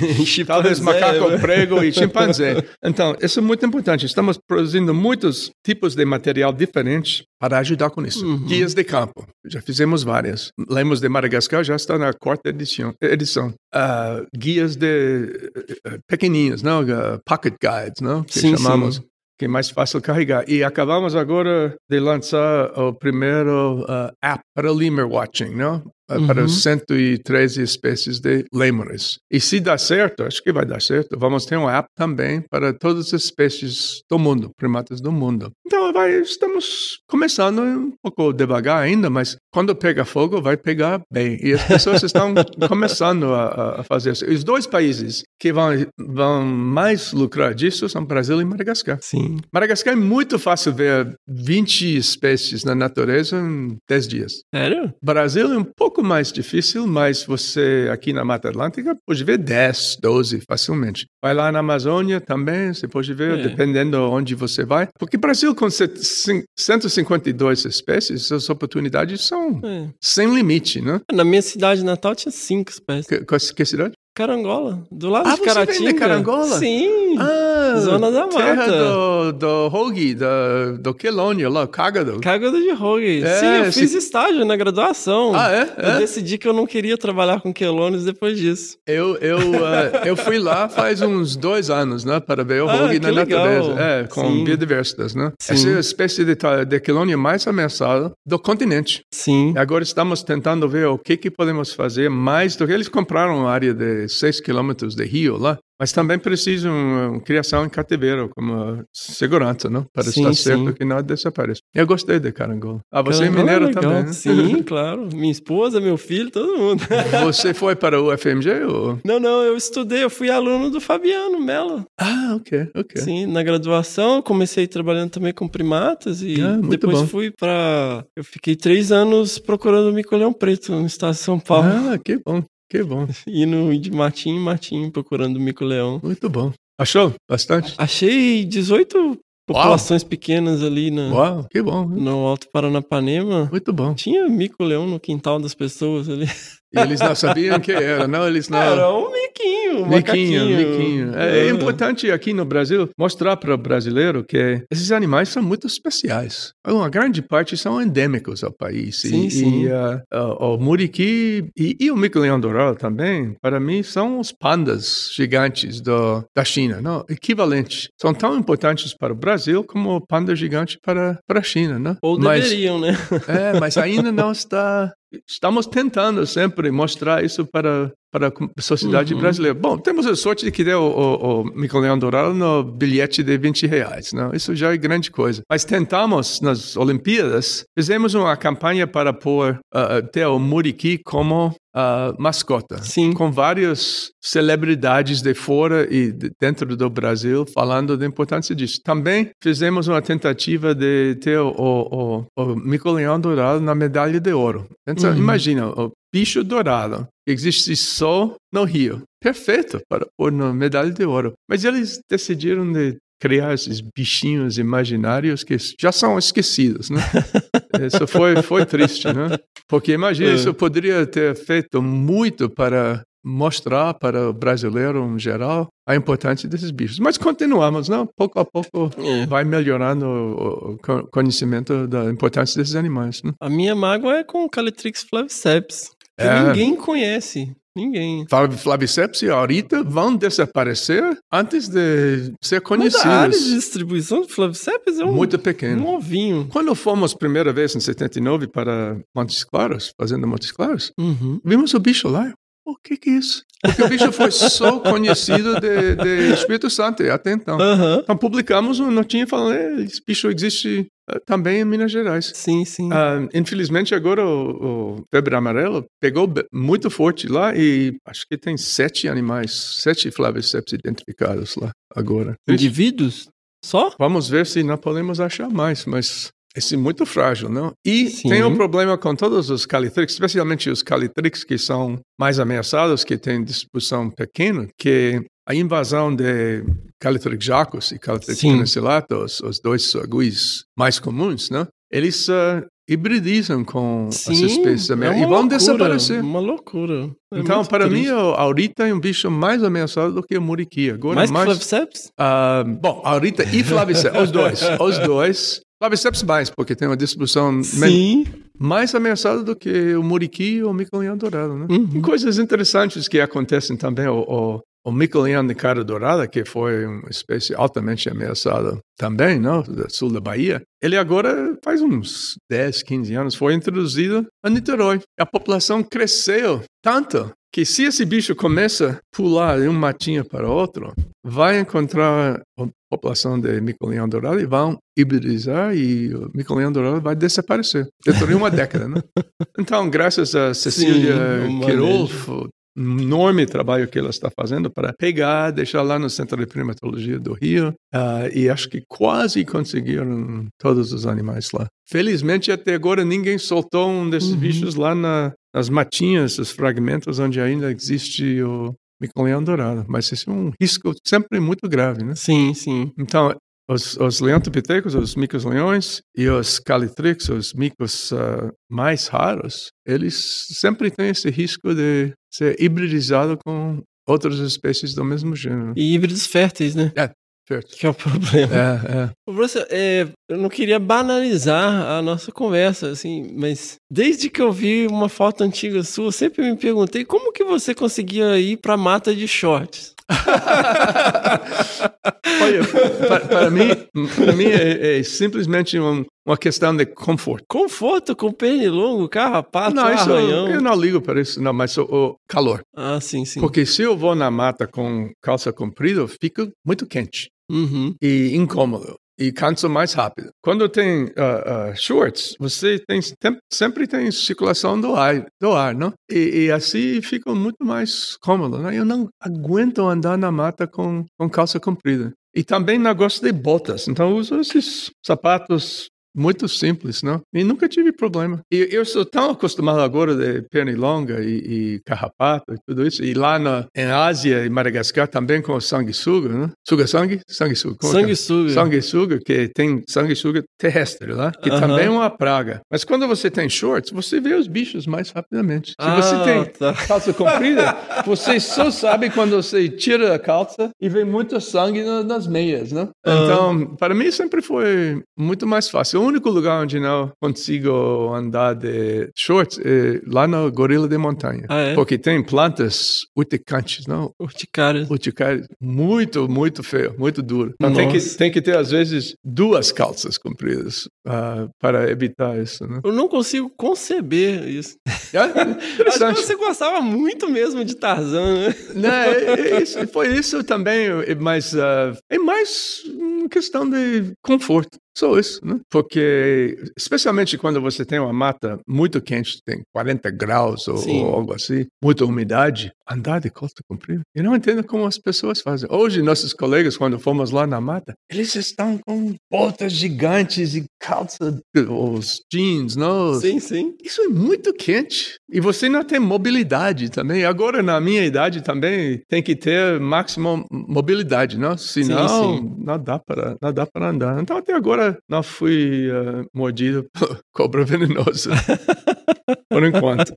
F: talvez macaco né? prego e chimpanzé. Então, isso é muito importante. Estamos produzindo muitos tipos de material diferentes para ajudar com isso uhum. guias de campo. Já fizemos várias. Lemos de Madagascar já está na quarta edição. edição. Uh, ah, guias de uh, não? Uh, pocket guides, não? Que sim, chamamos. Sim. Que é mais fácil carregar. E acabamos agora de lançar o primeiro ah, app para Lemur Watching, não? Eh, uhum. para 113 espécies de lêmures. E se dá certo, acho que vai dar certo, vamos ter um app também para todas as espécies do mundo, primatas do mundo. Então, vai, estamos começando um pouco devagar ainda, mas quando pega fogo, vai pegar bem. E as pessoas estão começando a, a, fazer isso. Os dois países que vão, vão mais lucrar disso são Brasil e Madagascar. Sim. Madagascar é muito fácil ver 20 espécies na natureza em 10 dias. Sério? Brasil é um pouco pouco mais difícil, mas você aqui na Mata Atlântica pode ver 10, 12 facilmente. Vai lá na Amazônia também, você pode ver, é. dependendo onde você vai. Porque Brasil com 152 espécies, as oportunidades são é. sem limite, né? Na minha cidade natal tinha cinco espécies. Que, que cidade? Carangola, do lado ah, de Caratinga. Você vem de Carangola?
C: Sim. Ah, zona da terra mata. do,
F: do rogue, do, do Quelônio lá, Cágado. Cágado de
C: rogue. É, Sim, eu fiz estágio na graduação. Ah, é? Eu é? decidi que eu não queria trabalhar com Quelônios
F: depois disso. Eu, eu, uh, eu fui lá faz uns dois anos, né, para ver o ah, na legal. natureza. É, com Sim. biodiversidade, né? Sim. Essa é espécie de, de Quelônio mais ameaçada do continente. Sim. Agora estamos tentando ver o que, que podemos fazer mais do que eles compraram a área de 6 quilômetros de rio lá, mas também precisam uma uma criação em cativeiro como segurança, não? Para sim, estar certo sim. que nada desapareça. Eu gostei de Carangola. Ah, você é Carangola é mineiro é também? Né? Sim,
C: claro. Minha esposa, meu filho, todo mundo.
F: você foi para o FMG ou?
C: Não, não. Eu estudei. Eu fui aluno do Fabiano Mello.
F: Ah, ok,
C: ok. Sim, na graduação comecei trabalhando também com primatas e ah, depois bom. fui para. Eu fiquei três anos procurando o Micoleão preto no estado de São Paulo. Ah, que bom. Que bom. Indo de matinho em matinho procurando o mico-leão. Muito bom. Achou? Bastante? Achei 18 populações Uau. pequenas ali na, Uau, que bom. no Alto Paranapanema. Muito bom. Tinha mico-leão no quintal das pessoas ali. E eles não sabiam que era, não, eles não... Era um miquinho, um miquinho, miquinho. É, é, ah.
F: importante aqui no Brasil mostrar para o brasileiro que esses animais são muito especiais. Uma grande parte são endêmicos ao país. Sim, e, sim. E, uh, ah, ah, o muriqui e, e o mico-leão dourado também, para mim, são os pandas gigantes do, da China, não? equivalente. São tão importantes para o Brasil como o panda gigante para, para a China, né? Ou mas, deveriam, né? É, mas ainda não está Estamos tentando sempre mostrar isso para, para a sociedade uhum. brasileira. Bom, temos a sorte de que deu o, o, Leão Dourado no bilhete de 20 reais. Não? Isso já é grande coisa. Mas tentamos, nas Olimpíadas, fizemos uma campanha para pôr uh, ah, ah, o Muriqui como uh, mascota. Sim. Com várias celebridades de fora e de dentro do Brasil falando da importância disso. Também fizemos uma tentativa de ter o, o, o, Mico-Leão Dourado na medalha de ouro. Então, uhum. imagina, o bicho dourado existe só no Rio. Perfeito para pôr na medalha de ouro. Mas eles decidiram de criar esses bichinhos imaginários que já são esquecidos, né? isso foi, foi triste, né? Porque imagina, é. isso poderia ter feito muito para mostrar para o brasileiro em geral a importância desses bichos. Mas continuamos, não? Né? Pouco a pouco é. vai melhorando o conhecimento da importância desses animais. Né? A minha mágoa é com o Calitrix flaviceps. É. Ninguém conhece. Ninguém. Flaviceps e Aurita vão desaparecer antes de ser conhecidos. Mas a área de
C: distribuição de Flaviceps é um, Muito pequeno. um
F: ovinho. Quando fomos primeira vez em 79 para Montes Claros, fazendo Montes Claros, uhum. vimos o bicho lá o que que é isso? Porque o bicho foi só conhecido de, de Espírito Santo até então. Então publicamos uma notinha falando, é, esse bicho existe eh, também em Minas Gerais. Sim, sim. Uh, infelizmente, agora o, o febre amarela pegou muito forte lá e acho que tem sete animais, sete flaviceps identificados lá agora. Indivíduos? Só? Vamos ver se não podemos achar mais, mas esse é muito frágil, não? E Sim. tem um problema com todos os calitrix, especialmente os calitrix que são mais ameaçados, que têm distribuição pequena, que a invasão de Calitrix jacus e Calitrix penicillata, os, dois aguis mais comuns, né? Eles uh, hibridizam com Sim, as espécies é e vão loucura, desaparecer.
C: Uma loucura. É então, para triste.
F: mim, a aurita é um bicho mais ameaçado do que o muriqui. Agora, mais, mais flaviceps? Uh, bom, aurita e flaviceps, os dois. Os dois Claviceps mais, porque tem uma distribuição Sim. mais ameaçada do que o muriqui ou o micolinhão dourado, né? Uhum. coisas interessantes que acontecem também. O, o, o de cara dourada, que foi uma espécie altamente ameaçada também, no do sul da Bahia, ele agora faz uns 10, 15 anos foi introduzido a Niterói. A população cresceu tanto que se esse bicho começa a pular de um matinho para outro, vai encontrar a população de mico-leão dourado e vão hibridizar e o mico-leão dourado vai desaparecer. Dentro de uma década, né? Então, graças a Cecília Quirolfo, enorme trabalho que ela está fazendo para pegar, deixar lá no Centro de Primatologia do Rio, uh, e acho que quase conseguiram todos os animais lá. Felizmente, até agora, ninguém soltou um desses uhum. bichos lá na, nas matinhas, os fragmentos onde ainda existe o micro-leão dourado. Mas isso é um risco sempre muito grave, né? Sim, sim. Então, os, os leontopitecos, os micos-leões, e os calitrix, os micos uh, mais raros, eles sempre têm esse risco de ser hibridizado com outras espécies do mesmo gênero. E híbridos férteis, né? É, Certo. Que é o problema. É, é.
C: professor, é, eu não queria banalizar a nossa conversa, assim, mas desde que eu vi uma foto antiga sua, eu sempre me perguntei como que você conseguia ir pra mata de shorts.
F: Olha, para, para, mim, para mim é, é simplesmente um, uma questão de conforto. Conforto com pernilongo, carrapato, não, isso, arranhão. Eu, eu não ligo para isso, não, mas o, o, calor. Ah, sim, sim. Porque se eu vou na mata com calça comprida, fica muito quente uhum. e incômodo e cansa mais rápido. Quando tem uh, uh, shorts, você tem, tem, sempre tem circulação do ar, do ar não? E, e, assim fica muito mais cômodo. Não? Né? Eu não aguento andar na mata com, com calça comprida. E também não gosto de botas, então uso esses sapatos muito simples, não? E nunca tive problema. E eu sou tão acostumado agora de pernilonga e, e carrapato e tudo isso. E lá na, em Ásia e Madagascar também com sanguessuga, né? Suga-sangue? Sanguessuga. sanguessuga. Sanguessuga, que tem sanguessuga terrestre lá, que uh -huh. também é uma praga. Mas quando você tem shorts, você vê os bichos mais rapidamente. Se ah, você tem tá. calça comprida, você só sabe quando você tira a calça e vê muito sangue nas meias, né? Então, uh -huh. para mim sempre foi muito mais fácil o único lugar onde não consigo andar de shorts é lá na gorila de montanha. Ah, é? Porque tem plantas urticantes, não? Urticárias. Urticárias. Muito, muito feio, muito duro. Então, tem, que, tem que ter, às vezes, duas calças compridas uh, para evitar isso, né? Eu
C: não consigo conceber isso. É, Acho que você gostava muito mesmo de
F: Tarzan, né? Não, é, é isso, foi isso também, é mas uh, ah, é mais uma questão de conforto. Só isso, né? Porque, especialmente quando você tem uma mata muito quente, tem 40 graus ou, ou algo assim, muita umidade, andar de costa comprida. Eu não entendo como as pessoas fazem. Hoje, nossos colegas, quando fomos lá na mata, eles estão com botas gigantes e calça, os jeans, não? Sim, sim. Isso é muito quente. E você não tem mobilidade também. Agora, na minha idade também, tem que ter máxima mobilidade, não? Né? Senão, sim, sim. não dá para, não dá para andar. Então, até agora, não fui uh, mordido por cobra venenosa. Por enquanto.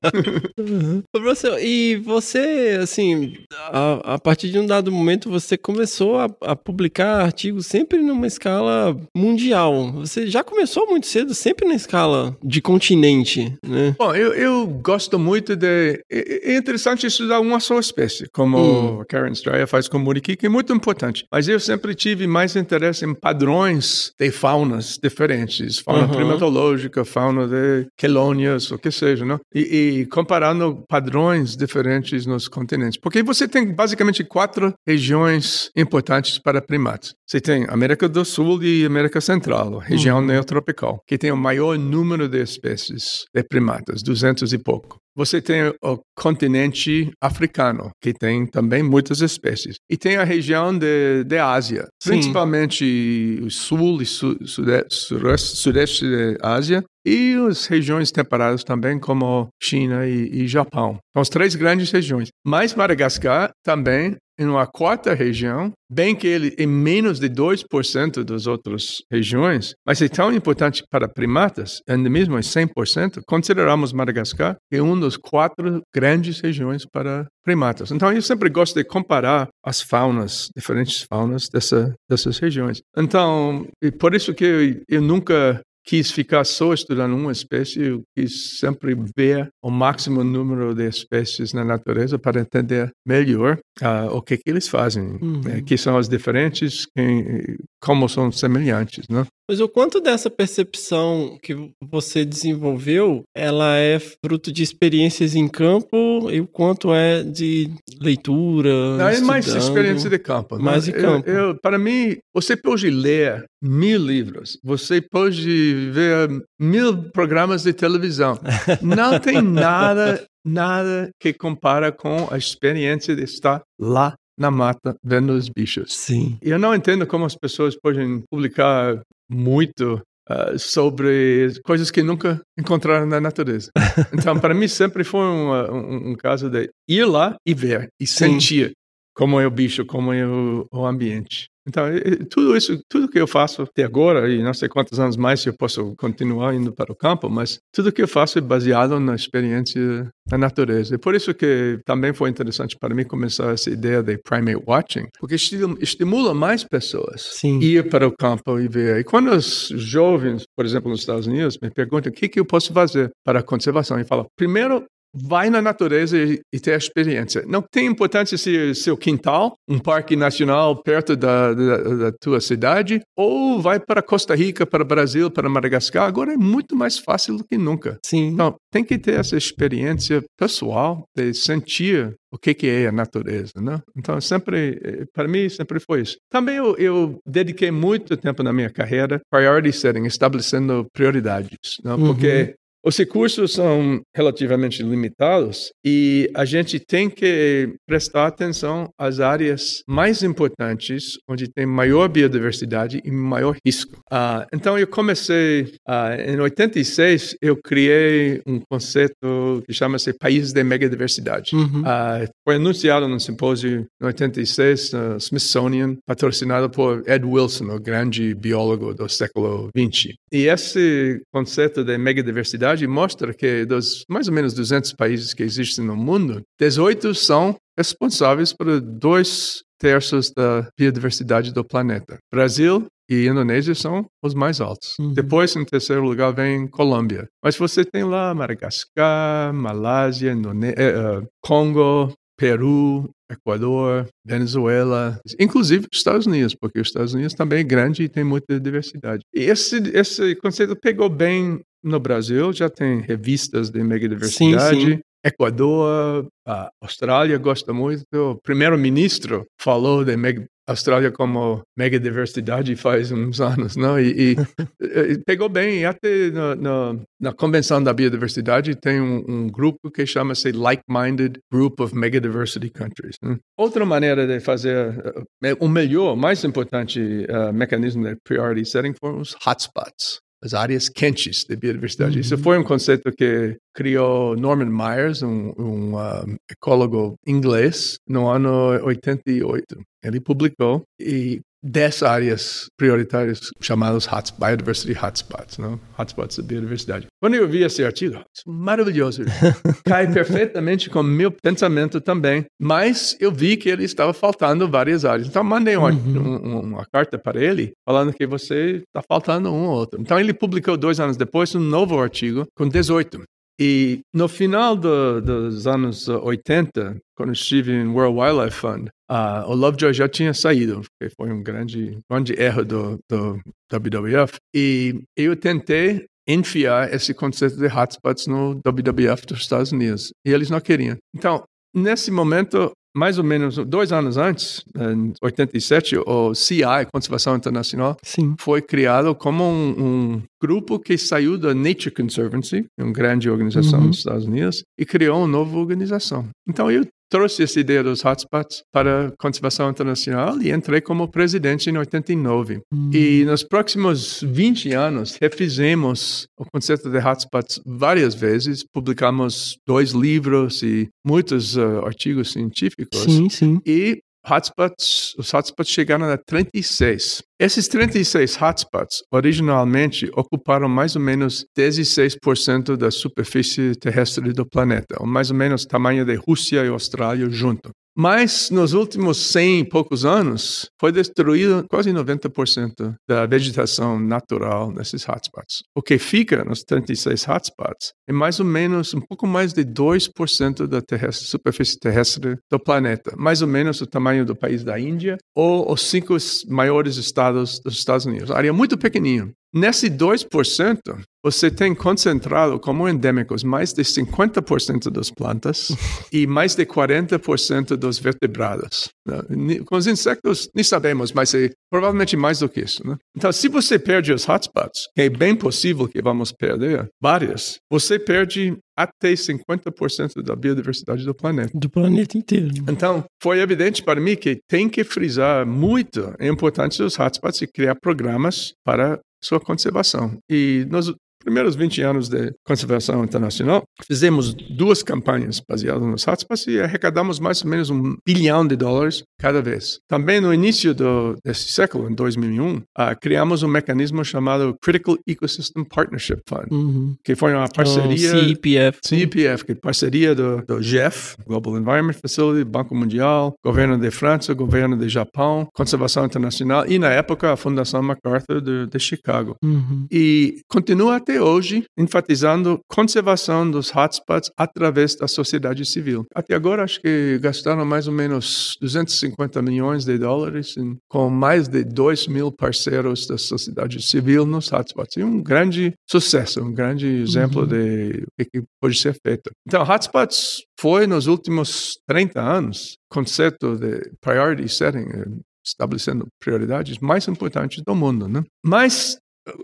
F: Uhum. Professor,
C: e você, assim, a, a, partir de um dado momento, você começou a, a, publicar artigos sempre numa escala mundial. Você já começou muito cedo, sempre na escala de
F: continente, né? Bom, eu, eu gosto muito de... É, é, é interessante estudar uma só espécie, como hum. Karen Strayer faz com o que é muito importante. Mas eu sempre tive mais interesse em padrões de faunas diferentes. Fauna uhum. primatológica, fauna de quelônias, ou que seja, não? E, e comparando padrões diferentes nos continentes. Porque você tem basicamente quatro regiões importantes para primatas. Você tem América do Sul e América Central, região uhum. neotropical, que tem o maior número de espécies de primatas, 200 e pouco. Você tem o continente africano, que tem também muitas espécies. E tem a região de, de Ásia, Sim. principalmente o sul e su, sudeste, sudeste, da Ásia, e as regiões temperadas também, como China e, e Japão. São então, as três grandes regiões. Mas Madagascar também em uma quarta região, bem que ele é menos de 2% das outras regiões, mas é tão importante para primatas, ainda mesmo é em 100%, consideramos Madagascar é uma das quatro grandes regiões para primatas. Então eu sempre gosto de comparar as faunas, diferentes faunas dessa, dessas regiões. Então, é por isso que eu, eu nunca quis ficar só estudando uma espécie, eu quis sempre ver o máximo número de espécies na natureza para entender melhor uh, o que, que eles fazem, eh, uhum. né, que são as diferentes, quem, como são semelhantes, né?
C: Mas o quanto dessa percepção que você desenvolveu, ela é fruto de experiências em campo e o quanto é de leitura, Não, É mais experiência de campo. Né? Mais de campo.
F: Eu, eu, para mim, você pode ler mil livros, você pode ver mil programas de televisão. Não tem nada, nada que compara com a experiência de estar lá na mata vendo os bichos. Sim. Eu não entendo como as pessoas podem publicar muito uh, sobre coisas que nunca encontraram na natureza. Então, para mim sempre foi ah, um, um, um, caso de ir lá e ver e Sim. sentir como é o bicho, como é o, o ambiente. Então, tudo isso, tudo que eu faço até agora, e não sei quantos anos mais eu posso continuar indo para o campo, mas tudo que eu faço é baseado na experiência da natureza. E por isso que também foi interessante para mim começar essa ideia de primate watching, porque estimula mais pessoas Sim. ir para o campo e ver. E quando os jovens, por exemplo, nos Estados Unidos, me perguntam o que, que eu posso fazer para a conservação, eu falo, primeiro, vai na natureza e, e ter a experiência. Não tem importância se seu quintal, um parque nacional perto da, da, da, tua cidade, ou vai para Costa Rica, para Brasil, para Madagascar. Agora é muito mais fácil do que nunca. Sim. Então, tem que ter essa experiência pessoal de sentir o que, que é a natureza, né? Então, sempre, para mim, sempre foi isso. Também eu, eu, dediquei muito tempo na minha carreira priority setting, estabelecendo prioridades, né? Uhum. Porque uhum. Os recursos são relativamente limitados e a gente tem que prestar atenção às áreas mais importantes, onde tem maior biodiversidade e maior risco. Ah, então, eu comecei, ah, em 86, eu criei um conceito que chama-se País de Megadiversidade. Uhum. Ah, foi anunciado num simpósio em 86, no Smithsonian, patrocinado por Ed Wilson, o grande biólogo do século XX. E esse conceito de megadiversidade mostra que dos mais ou menos 200 países que existem no mundo, 18 são responsáveis por dois terços da biodiversidade do planeta. Brasil e Indonésia são os mais altos. Uhum. Depois, em terceiro lugar, vem Colômbia. Mas você tem lá Madagascar, Malásia, Indone uh, Congo, Peru, Equador, Venezuela, inclusive os Estados Unidos, porque os Estados Unidos também é grande e tem muita diversidade. E esse, esse conceito pegou bem no Brasil, já tem revistas de mega diversidade. Sim, sim. Equador, a Austrália gosta muito. O primeiro-ministro falou de mega Austrália como mega diversidade faz uns anos, não? E, e pegou bem. E até no, no, na convenção da biodiversidade tem um, um grupo que chama-se Like-Minded Group of Mega Diversity Countries. Né? Outra maneira de fazer o uh, eh, o melhor, mais importante uh, mecanismo de priority setting foram os hotspots as áreas quentes da biodiversidade. Uhum. Isso foi um conceito que criou Norman Myers, um, um, um ecólogo inglês, no ano 88. Ele publicou e 10 áreas prioritárias chamadas biodiversity hotspots, não? hotspots da biodiversidade. Quando eu vi esse artigo, maravilhoso, cai perfeitamente com meu pensamento também, mas eu vi que ele estava faltando várias áreas. Então, mandei uma, uhum. um, uma carta para ele falando que você está faltando um ou outro. Então, ele publicou dois anos depois um novo artigo com 18. E no final do, dos anos 80, quando estive em World Wildlife Fund, uh, o Lovejoy já tinha saído, que foi um grande, grande erro do, do WWF. E eu tentei enfiar esse conceito de hotspots no WWF dos Estados Unidos, e eles não queriam. Então, nesse momento, mais ou menos dois anos antes, em 87, o CI, Conservação Internacional, Sim. foi criado como um, um, grupo que saiu da Nature Conservancy, uma grande organização uhum. dos Estados Unidos, e criou uma nova organização. Então eu trouxe essa ideia dos hotspots para a conservação internacional e entrei como presidente em 89. Hum. E nos próximos 20 anos, refizemos o conceito de hotspots várias vezes, publicamos dois livros e muitos uh, artigos científicos. Sim, sim. E hotspots, os hotspots chegaram a 36. Esses 36 hotspots originalmente ocuparam mais ou menos 16% da superfície terrestre do planeta, ou mais ou menos o tamanho da Rússia e Austrália junto. Mas nos últimos 100 e poucos anos, foi destruído quase 90% da vegetação natural nesses hotspots. O que fica nos 36 hotspots é mais ou menos um pouco mais de 2% da terrestre, superfície terrestre do planeta, mais ou menos o tamanho do país da Índia ou os cinco maiores estados dos Estados Unidos. área muito pequenininha. Nesse 2%, você tem concentrado como endêmicos mais de 50% das plantas e mais de 40% dos vertebrados. Né? Com os insetos, nem sabemos, mas é provavelmente mais do que isso. Né? Então, se você perde os hotspots, que é bem possível que vamos perder várias, você perde até 50% da biodiversidade do planeta. Do planeta inteiro. Né? Então, foi evidente para mim que tem que frisar muito a é importância dos hotspots e criar programas para sua conservação. E nós primeiros 20 anos de conservação internacional, fizemos duas campanhas baseadas nos hotspots e arrecadamos mais ou menos um bilhão de dólares cada vez. Também no início do, desse século, em 2001, uh, ah, criamos um mecanismo chamado Critical Ecosystem Partnership Fund, uhum. que foi uma parceria... Oh, CEPF. CEPF, que é parceria do, do GEF, Global Environment Facility, Banco Mundial, Governo de França, Governo de Japão, Conservação Internacional e, na época, a Fundação MacArthur de, de Chicago. Uhum. E continua até até hoje enfatizando conservação dos hotspots através da sociedade civil. Até agora, acho que gastaram mais ou menos 250 milhões de dólares em, com mais de 2 mil parceiros da sociedade civil nos hotspots. E um grande sucesso, um grande uhum. exemplo uhum. de o que pode ser feito. Então, hotspots foi nos últimos 30 anos conceito de priority setting, eh, estabelecendo prioridades mais importantes do mundo, né? Mas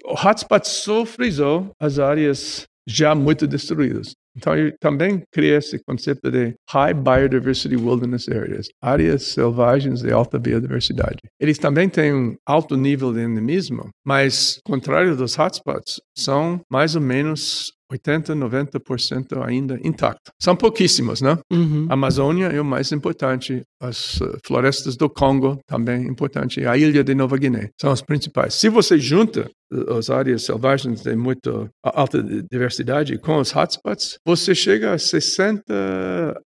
F: o hotspot só frisou as áreas já muito destruídas. Então, ele também cria esse conceito de High Biodiversity Wilderness Areas, áreas selvagens de alta biodiversidade. Eles também têm um alto nível de endemismo, mas, contrário dos hotspots, são mais ou menos 80, 90% ainda intacto. São pouquíssimos, né? Uhum. A Amazônia é o mais importante, as eh, florestas do Congo também importante, e a ilha de Nova Guiné são as principais. Se você junta eh, as áreas selvagens de muito alta diversidade com os hotspots, você chega a 60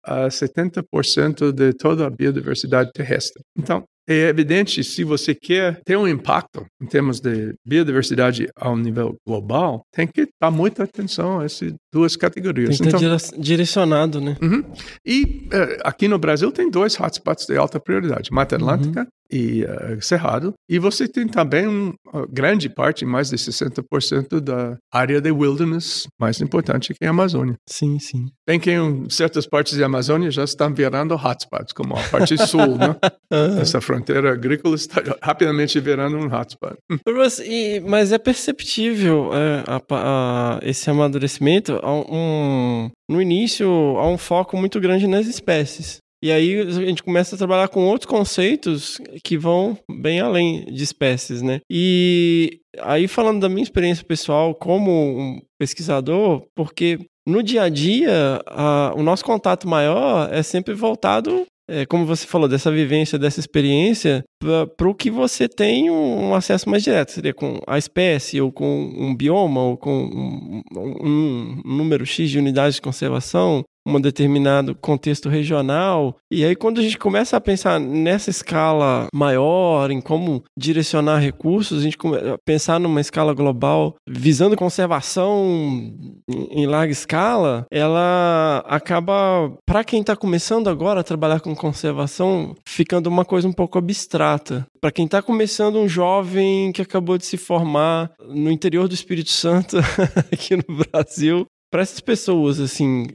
F: a 70% de toda a biodiversidade terrestre. Então, é evidente, se você quer ter um impacto em termos de biodiversidade ao nível global, tem que dar muita atenção a essas duas categorias. Tem que estar tá então, direcionado, né? Uhum. E uh, aqui no Brasil tem dois hotspots de alta prioridade, Mata Atlântica uhum e uh, Cerrado. E você tem também uma ah, grande parte, mais de 60% da área de wilderness mais importante que a Amazônia. Sim, sim. Bem que em certas partes da Amazônia já estão virando hotspots, como a parte sul, né? Essa fronteira agrícola está rapidamente virando um hotspot.
C: mas, e, mas é perceptível é, a, a, esse amadurecimento. Um, no início, há um foco muito grande nas espécies. E aí a gente começa a trabalhar com outros conceitos que vão bem além de espécies, né? E aí falando da minha experiência pessoal como um pesquisador, porque no dia a dia a, o nosso contato maior é sempre voltado é, como você falou, dessa vivência, dessa experiência, para o que você tem um, um, acesso mais direto, seria com a espécie, ou com um bioma, ou com um, um, um número X de unidades de conservação, um determinado contexto regional. E aí, quando a gente começa a pensar nessa escala maior, em como direcionar recursos, a gente começa a eh, pensar numa escala global visando conservação em larga escala, ela acaba, para quem está começando agora a trabalhar com conservação, ficando uma coisa um pouco abstrata. Para quem está começando, um jovem que acabou de se formar no interior do Espírito Santo, aqui no Brasil, para essas pessoas, assim,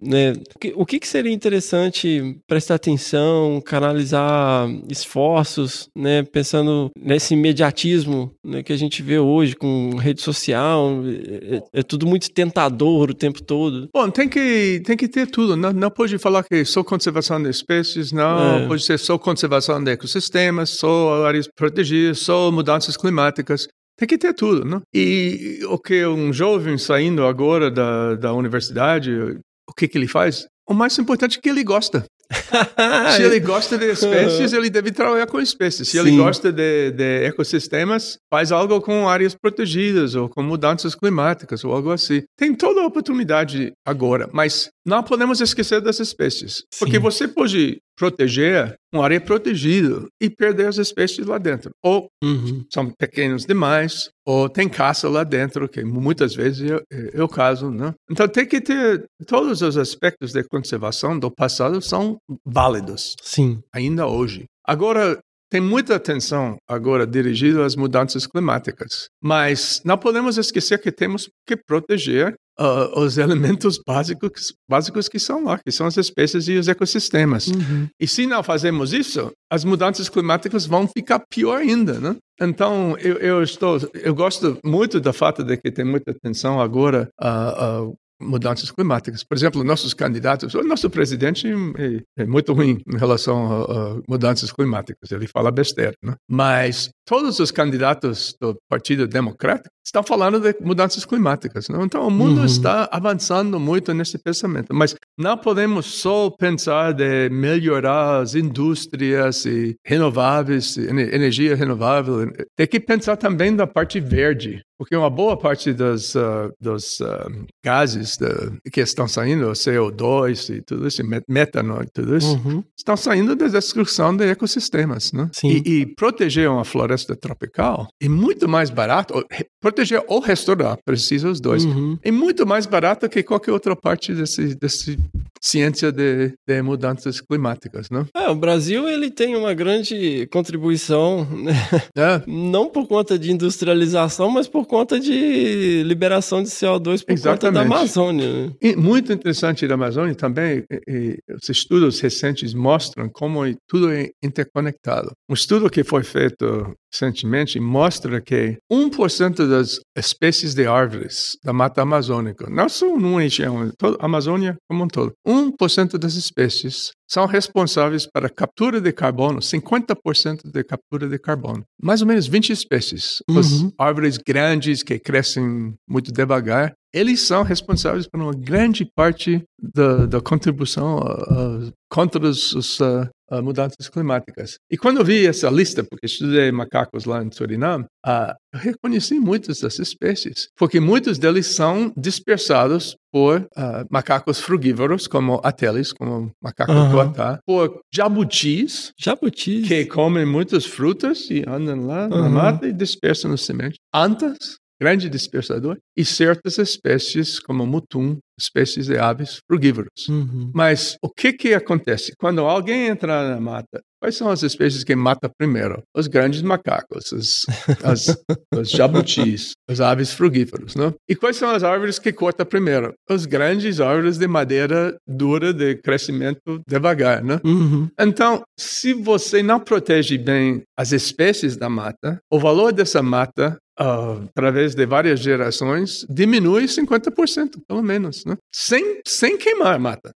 C: né, o que, que seria interessante prestar atenção, canalizar esforços, né, pensando nesse imediatismo né, que a gente vê hoje com rede social, é, é, é tudo muito tentador o
F: tempo todo. Bom, tem que, tem que ter tudo, não, não pode falar que só conservação de espécies, não, é. pode ser só conservação de ecossistemas, só áreas protegidas, só mudanças climáticas, tem que ter tudo, né? E o que um jovem saindo agora da, da universidade, o que, que ele faz? O mais importante é que ele gosta. Se ele gosta de espécies, ele deve trabalhar com espécies. Se Sim. ele gosta de, de, ecossistemas, faz algo com áreas protegidas ou com mudanças climáticas ou algo assim. Tem toda a oportunidade agora, mas não podemos esquecer das espécies. Sim. Porque você pode proteger uma área protegida e perder as espécies lá dentro. Ou uhum. são pequenos demais, ou tem caça lá dentro, que muitas vezes é, o caso. Né? Então tem que ter. Todos os aspectos de conservação do passado são válidos. Sim. Ainda hoje. Agora, tem muita atenção agora dirigida às mudanças climáticas, mas não podemos esquecer que temos que proteger uh, os elementos básicos, básicos que são lá, que são as espécies e os ecossistemas. Uhum. E se não fazemos isso, as mudanças climáticas vão ficar pior ainda, né? Então, eu, eu estou, eu gosto muito do fato de que tem muita atenção agora a, mudanças climáticas. Por exemplo, nossos candidatos, o nosso presidente é, é, muito ruim em relação a, a mudanças climáticas, ele fala besteira, né? Mas todos os candidatos do Partido Democrático está falando de mudanças climáticas. Não? Né? Então, o mundo uhum. está avançando muito nesse pensamento, mas não podemos só pensar de melhorar as indústrias e renováveis, energia renovável. Né? Tem que pensar também da parte verde, porque uma boa parte ah, dos, uh, ah, dos uh, gases que estão saindo, CO2 e tudo isso, metano e tudo isso, uhum. estão saindo da destruição de ecossistemas. Né? E, e, proteger uma floresta tropical é muito mais barato proteger ou restaurar, precisa os dois. Uhum. É muito mais barato que qualquer outra parte dessa desse ciência de, de mudanças climáticas, né?
C: É, o Brasil ele tem uma grande contribuição, né? é. não por conta de industrialização, mas por conta de liberação de CO2 por Exatamente. conta da Amazônia.
F: Né? E muito interessante da Amazônia também, e, e, os estudos recentes mostram como é tudo é interconectado. Um estudo que foi feito recentemente mostra que 1% das espécies de árvores da mata amazônica, não são numa região, toda a Amazônia como um todo, 1% das espécies são responsáveis para a captura de carbono, 50% de captura de carbono. Mais ou menos 20 espécies. Uhum. As árvores grandes que crescem muito devagar, eles são responsáveis por uma grande parte da, da contribuição uh, contra os, os uh, ah, mudanças climáticas. E quando eu vi essa lista, porque estudei macacos lá em Suriname, uh, eu reconheci muitas das espécies, porque muitos deles são dispersados por uh, macacos frugívoros, como ateles, como macaco uhum. coatá, por jabutis, jabutis, que comem muitas frutas e andam lá uhum. na mata e dispersam os sementes, antas, grande dispersador, e certas espécies, como mutum, espécies de aves frugívoras. Uhum. Mas o que, que acontece? Quando alguém entra na mata Quais são as espécies que mata primeiro? Os grandes macacos, os, as, os jabutis, as aves frugíferas, né? E quais são as árvores que corta primeiro? As grandes árvores de madeira dura de crescimento devagar, né? Uhum. Então, se você não protege bem as espécies da mata, o valor dessa mata Uh, através de várias gerações, diminui 50%, pelo menos, né? Sem, sem queimar a mata.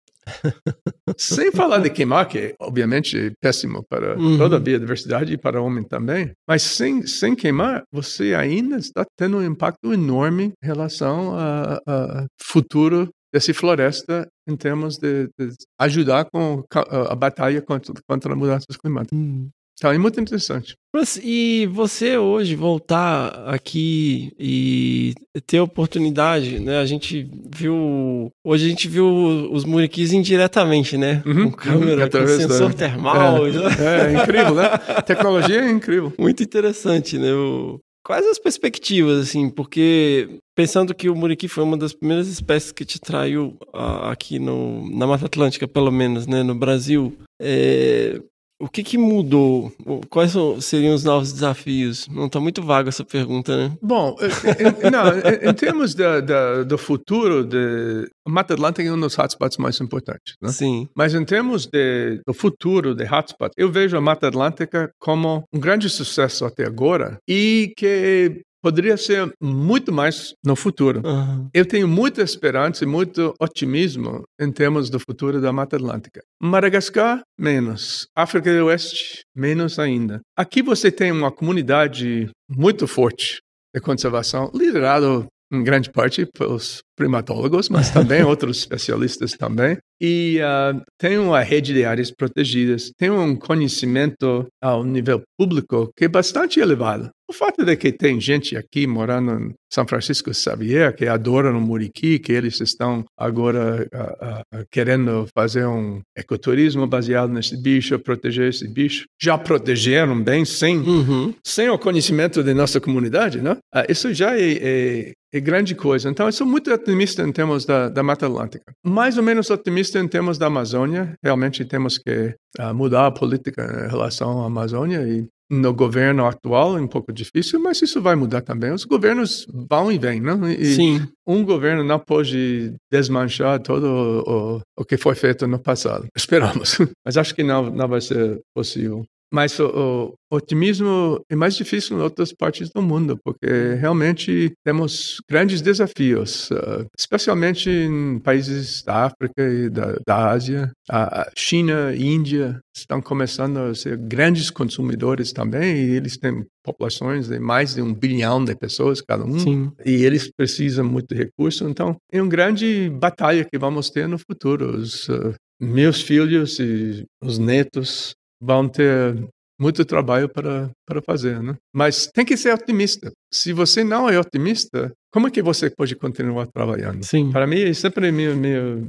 F: Sem falar de queimar, que obviamente é péssimo para uhum. toda a biodiversidade e para o homem também, mas sem, sem queimar, você ainda está tendo um impacto enorme em relação ao futuro dessa floresta em termos de, de ajudar com a, a, batalha contra, contra as mudanças climáticas. Uhum tá é muito interessante.
C: E você hoje voltar aqui e ter oportunidade, né? A gente viu. Hoje a gente viu os muriquis indiretamente, né? Uhum, com câmera, uhum, com sensor termal. É. é, é incrível, né? Tecnologia é incrível. Muito interessante, né? O, quais as perspectivas, assim, porque pensando que o muriqui foi uma das primeiras espécies que te traiu ah, aqui no, na Mata Atlântica, pelo menos, né, no Brasil, é, o que, que mudou? Quais seriam os novos desafios? Não está muito vaga essa
F: pergunta, né? Bom, em, não, em termos da, da, do futuro, de, a Mata Atlântica é um dos hotspots mais importantes, né? Sim. Mas em termos de, do futuro de hotspots, eu vejo a Mata Atlântica como um grande sucesso até agora e que Poderia ser muito mais no futuro. Uhum. Eu tenho muita esperança e muito otimismo em termos do futuro da Mata Atlântica. Madagascar, menos. África do Oeste, menos ainda. Aqui você tem uma comunidade muito forte de conservação, liderado em grande parte pelos primatólogos, mas também outros especialistas também. E uh, tem uma rede de áreas protegidas, tem um conhecimento ao nível público que é bastante elevado. O fato de que tem gente aqui morando em São Francisco Xavier que adora o muriqui, que eles estão agora ah, ah, querendo fazer um ecoturismo baseado nesse bicho, proteger esse bicho. Já protegeram bem, sem uhum. sem o conhecimento da nossa comunidade, né? Ah, isso já é, é, é, grande coisa. Então, eu sou muito otimista em termos da, da Mata Atlântica. Mais ou menos otimista em termos da Amazônia. Realmente temos que mudar a política em relação à Amazônia e no governo atual é um pouco difícil, mas isso vai mudar também. Os governos vão e vêm, não? E Sim. Um governo não pode desmanchar todo o, o que foi feito no passado. Esperamos. Mas acho que não, não vai ser possível. Mas o, o, otimismo é mais difícil em outras partes do mundo, porque uhum. realmente temos grandes desafios, ah, especialmente em países da África e da, da Ásia. A China e a Índia estão começando a ser grandes consumidores também, e eles têm populações de mais de um bilhão de pessoas cada um, Sim. e eles precisam muito de recurso. Então, é uma grande batalha que vamos ter no futuro. Os, uh, meus filhos e os netos vão ter muito trabalho para, para fazer, né? Mas tem que ser otimista. Se você não é otimista, como é que você pode continuar trabalhando? Sim. Para mim, é sempre minha, minha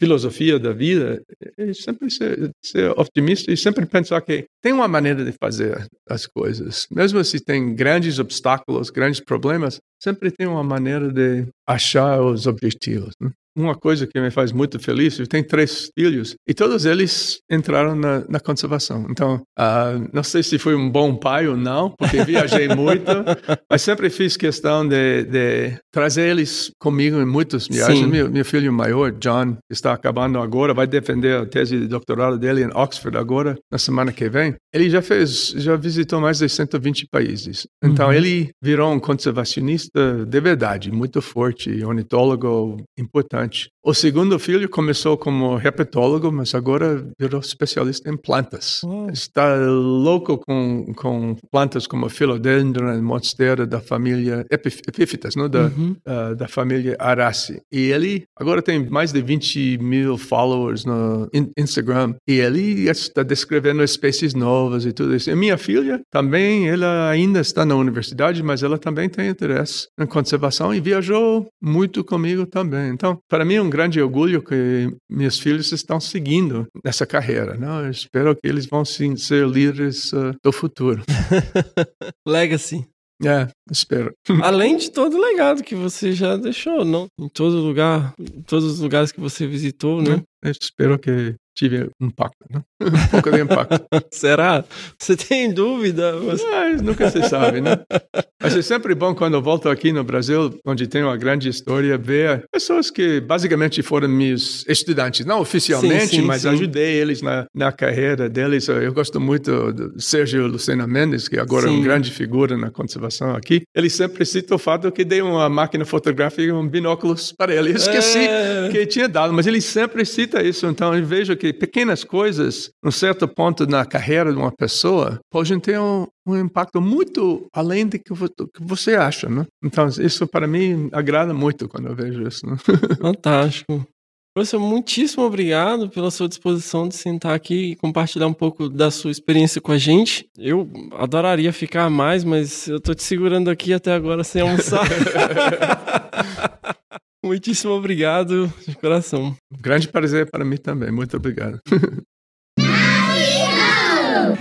F: filosofia da vida é sempre ser, ser, otimista e sempre pensar que tem uma maneira de fazer as coisas. Mesmo se tem grandes obstáculos, grandes problemas, sempre tem uma maneira de achar os objetivos. Né? uma coisa que me faz muito feliz, eu tenho três filhos e todos eles entraram na, na conservação. Então, uh, não sei se foi um bom pai ou não, porque viajei muito, mas sempre fiz questão de, de trazer eles comigo em muitas viagens. Meu, meu, filho maior, John, está acabando agora, vai defender a tese de doutorado dele em Oxford agora, na semana que vem. Ele já fez, já visitou mais de 120 países. Então, uhum. ele virou um conservacionista de verdade, muito forte, ornitólogo importante importante. O segundo filho começou como herpetólogo, mas agora virou especialista em plantas. Está louco com, com plantas como Philodendron, Monstera da família epif Epífitas, não? É? Da, uhum. uh, da família Arace. E ele agora tem mais de 20 mil followers no in Instagram. E ele está descrevendo espécies novas e tudo isso. E minha filha também, ela ainda está na universidade, mas ela também tem interesse em conservação e viajou muito comigo também. Então, para para mim é um grande orgulho que meus filhos estão seguindo nessa carreira. Não, né? eu espero que eles vão sim, ser líderes uh, do futuro. Legacy. É, espero.
C: Além de todo o legado que você já deixou, não? Em todo lugar, em todos os lugares que você visitou, né?
F: Eu é, espero que tive impacto, né? Um
C: pouco de impacto.
F: Será? Você tem dúvida? Mas... Ah, nunca se sabe, né? Mas é sempre bom quando eu volto aqui no Brasil, onde tem uma grande história, ver pessoas que basicamente foram meus estudantes, não oficialmente, sim, sim, mas sim. ajudei eles na, na carreira deles. Eu gosto muito do Sérgio Lucena Mendes, que agora é uma grande figura na conservação aqui. Ele sempre cita o fato que dei uma máquina fotográfica e um binóculos para ele. Eu esqueci é... que tinha dado, mas ele sempre cita isso. Então eu vejo que que pequenas coisas, num certo ponto na carreira de uma pessoa, podem ter um, um impacto muito além do que, você acha, né? Então, isso para mim agrada muito quando eu vejo isso. Né? Fantástico.
C: Professor, muitíssimo obrigado pela sua disposição de sentar aqui e compartilhar um pouco da sua experiência com a gente. Eu adoraria ficar mais, mas eu estou te segurando aqui
F: até agora sem almoçar. Muitíssimo obrigado de coração. Grande prazer para mim também. Muito obrigado.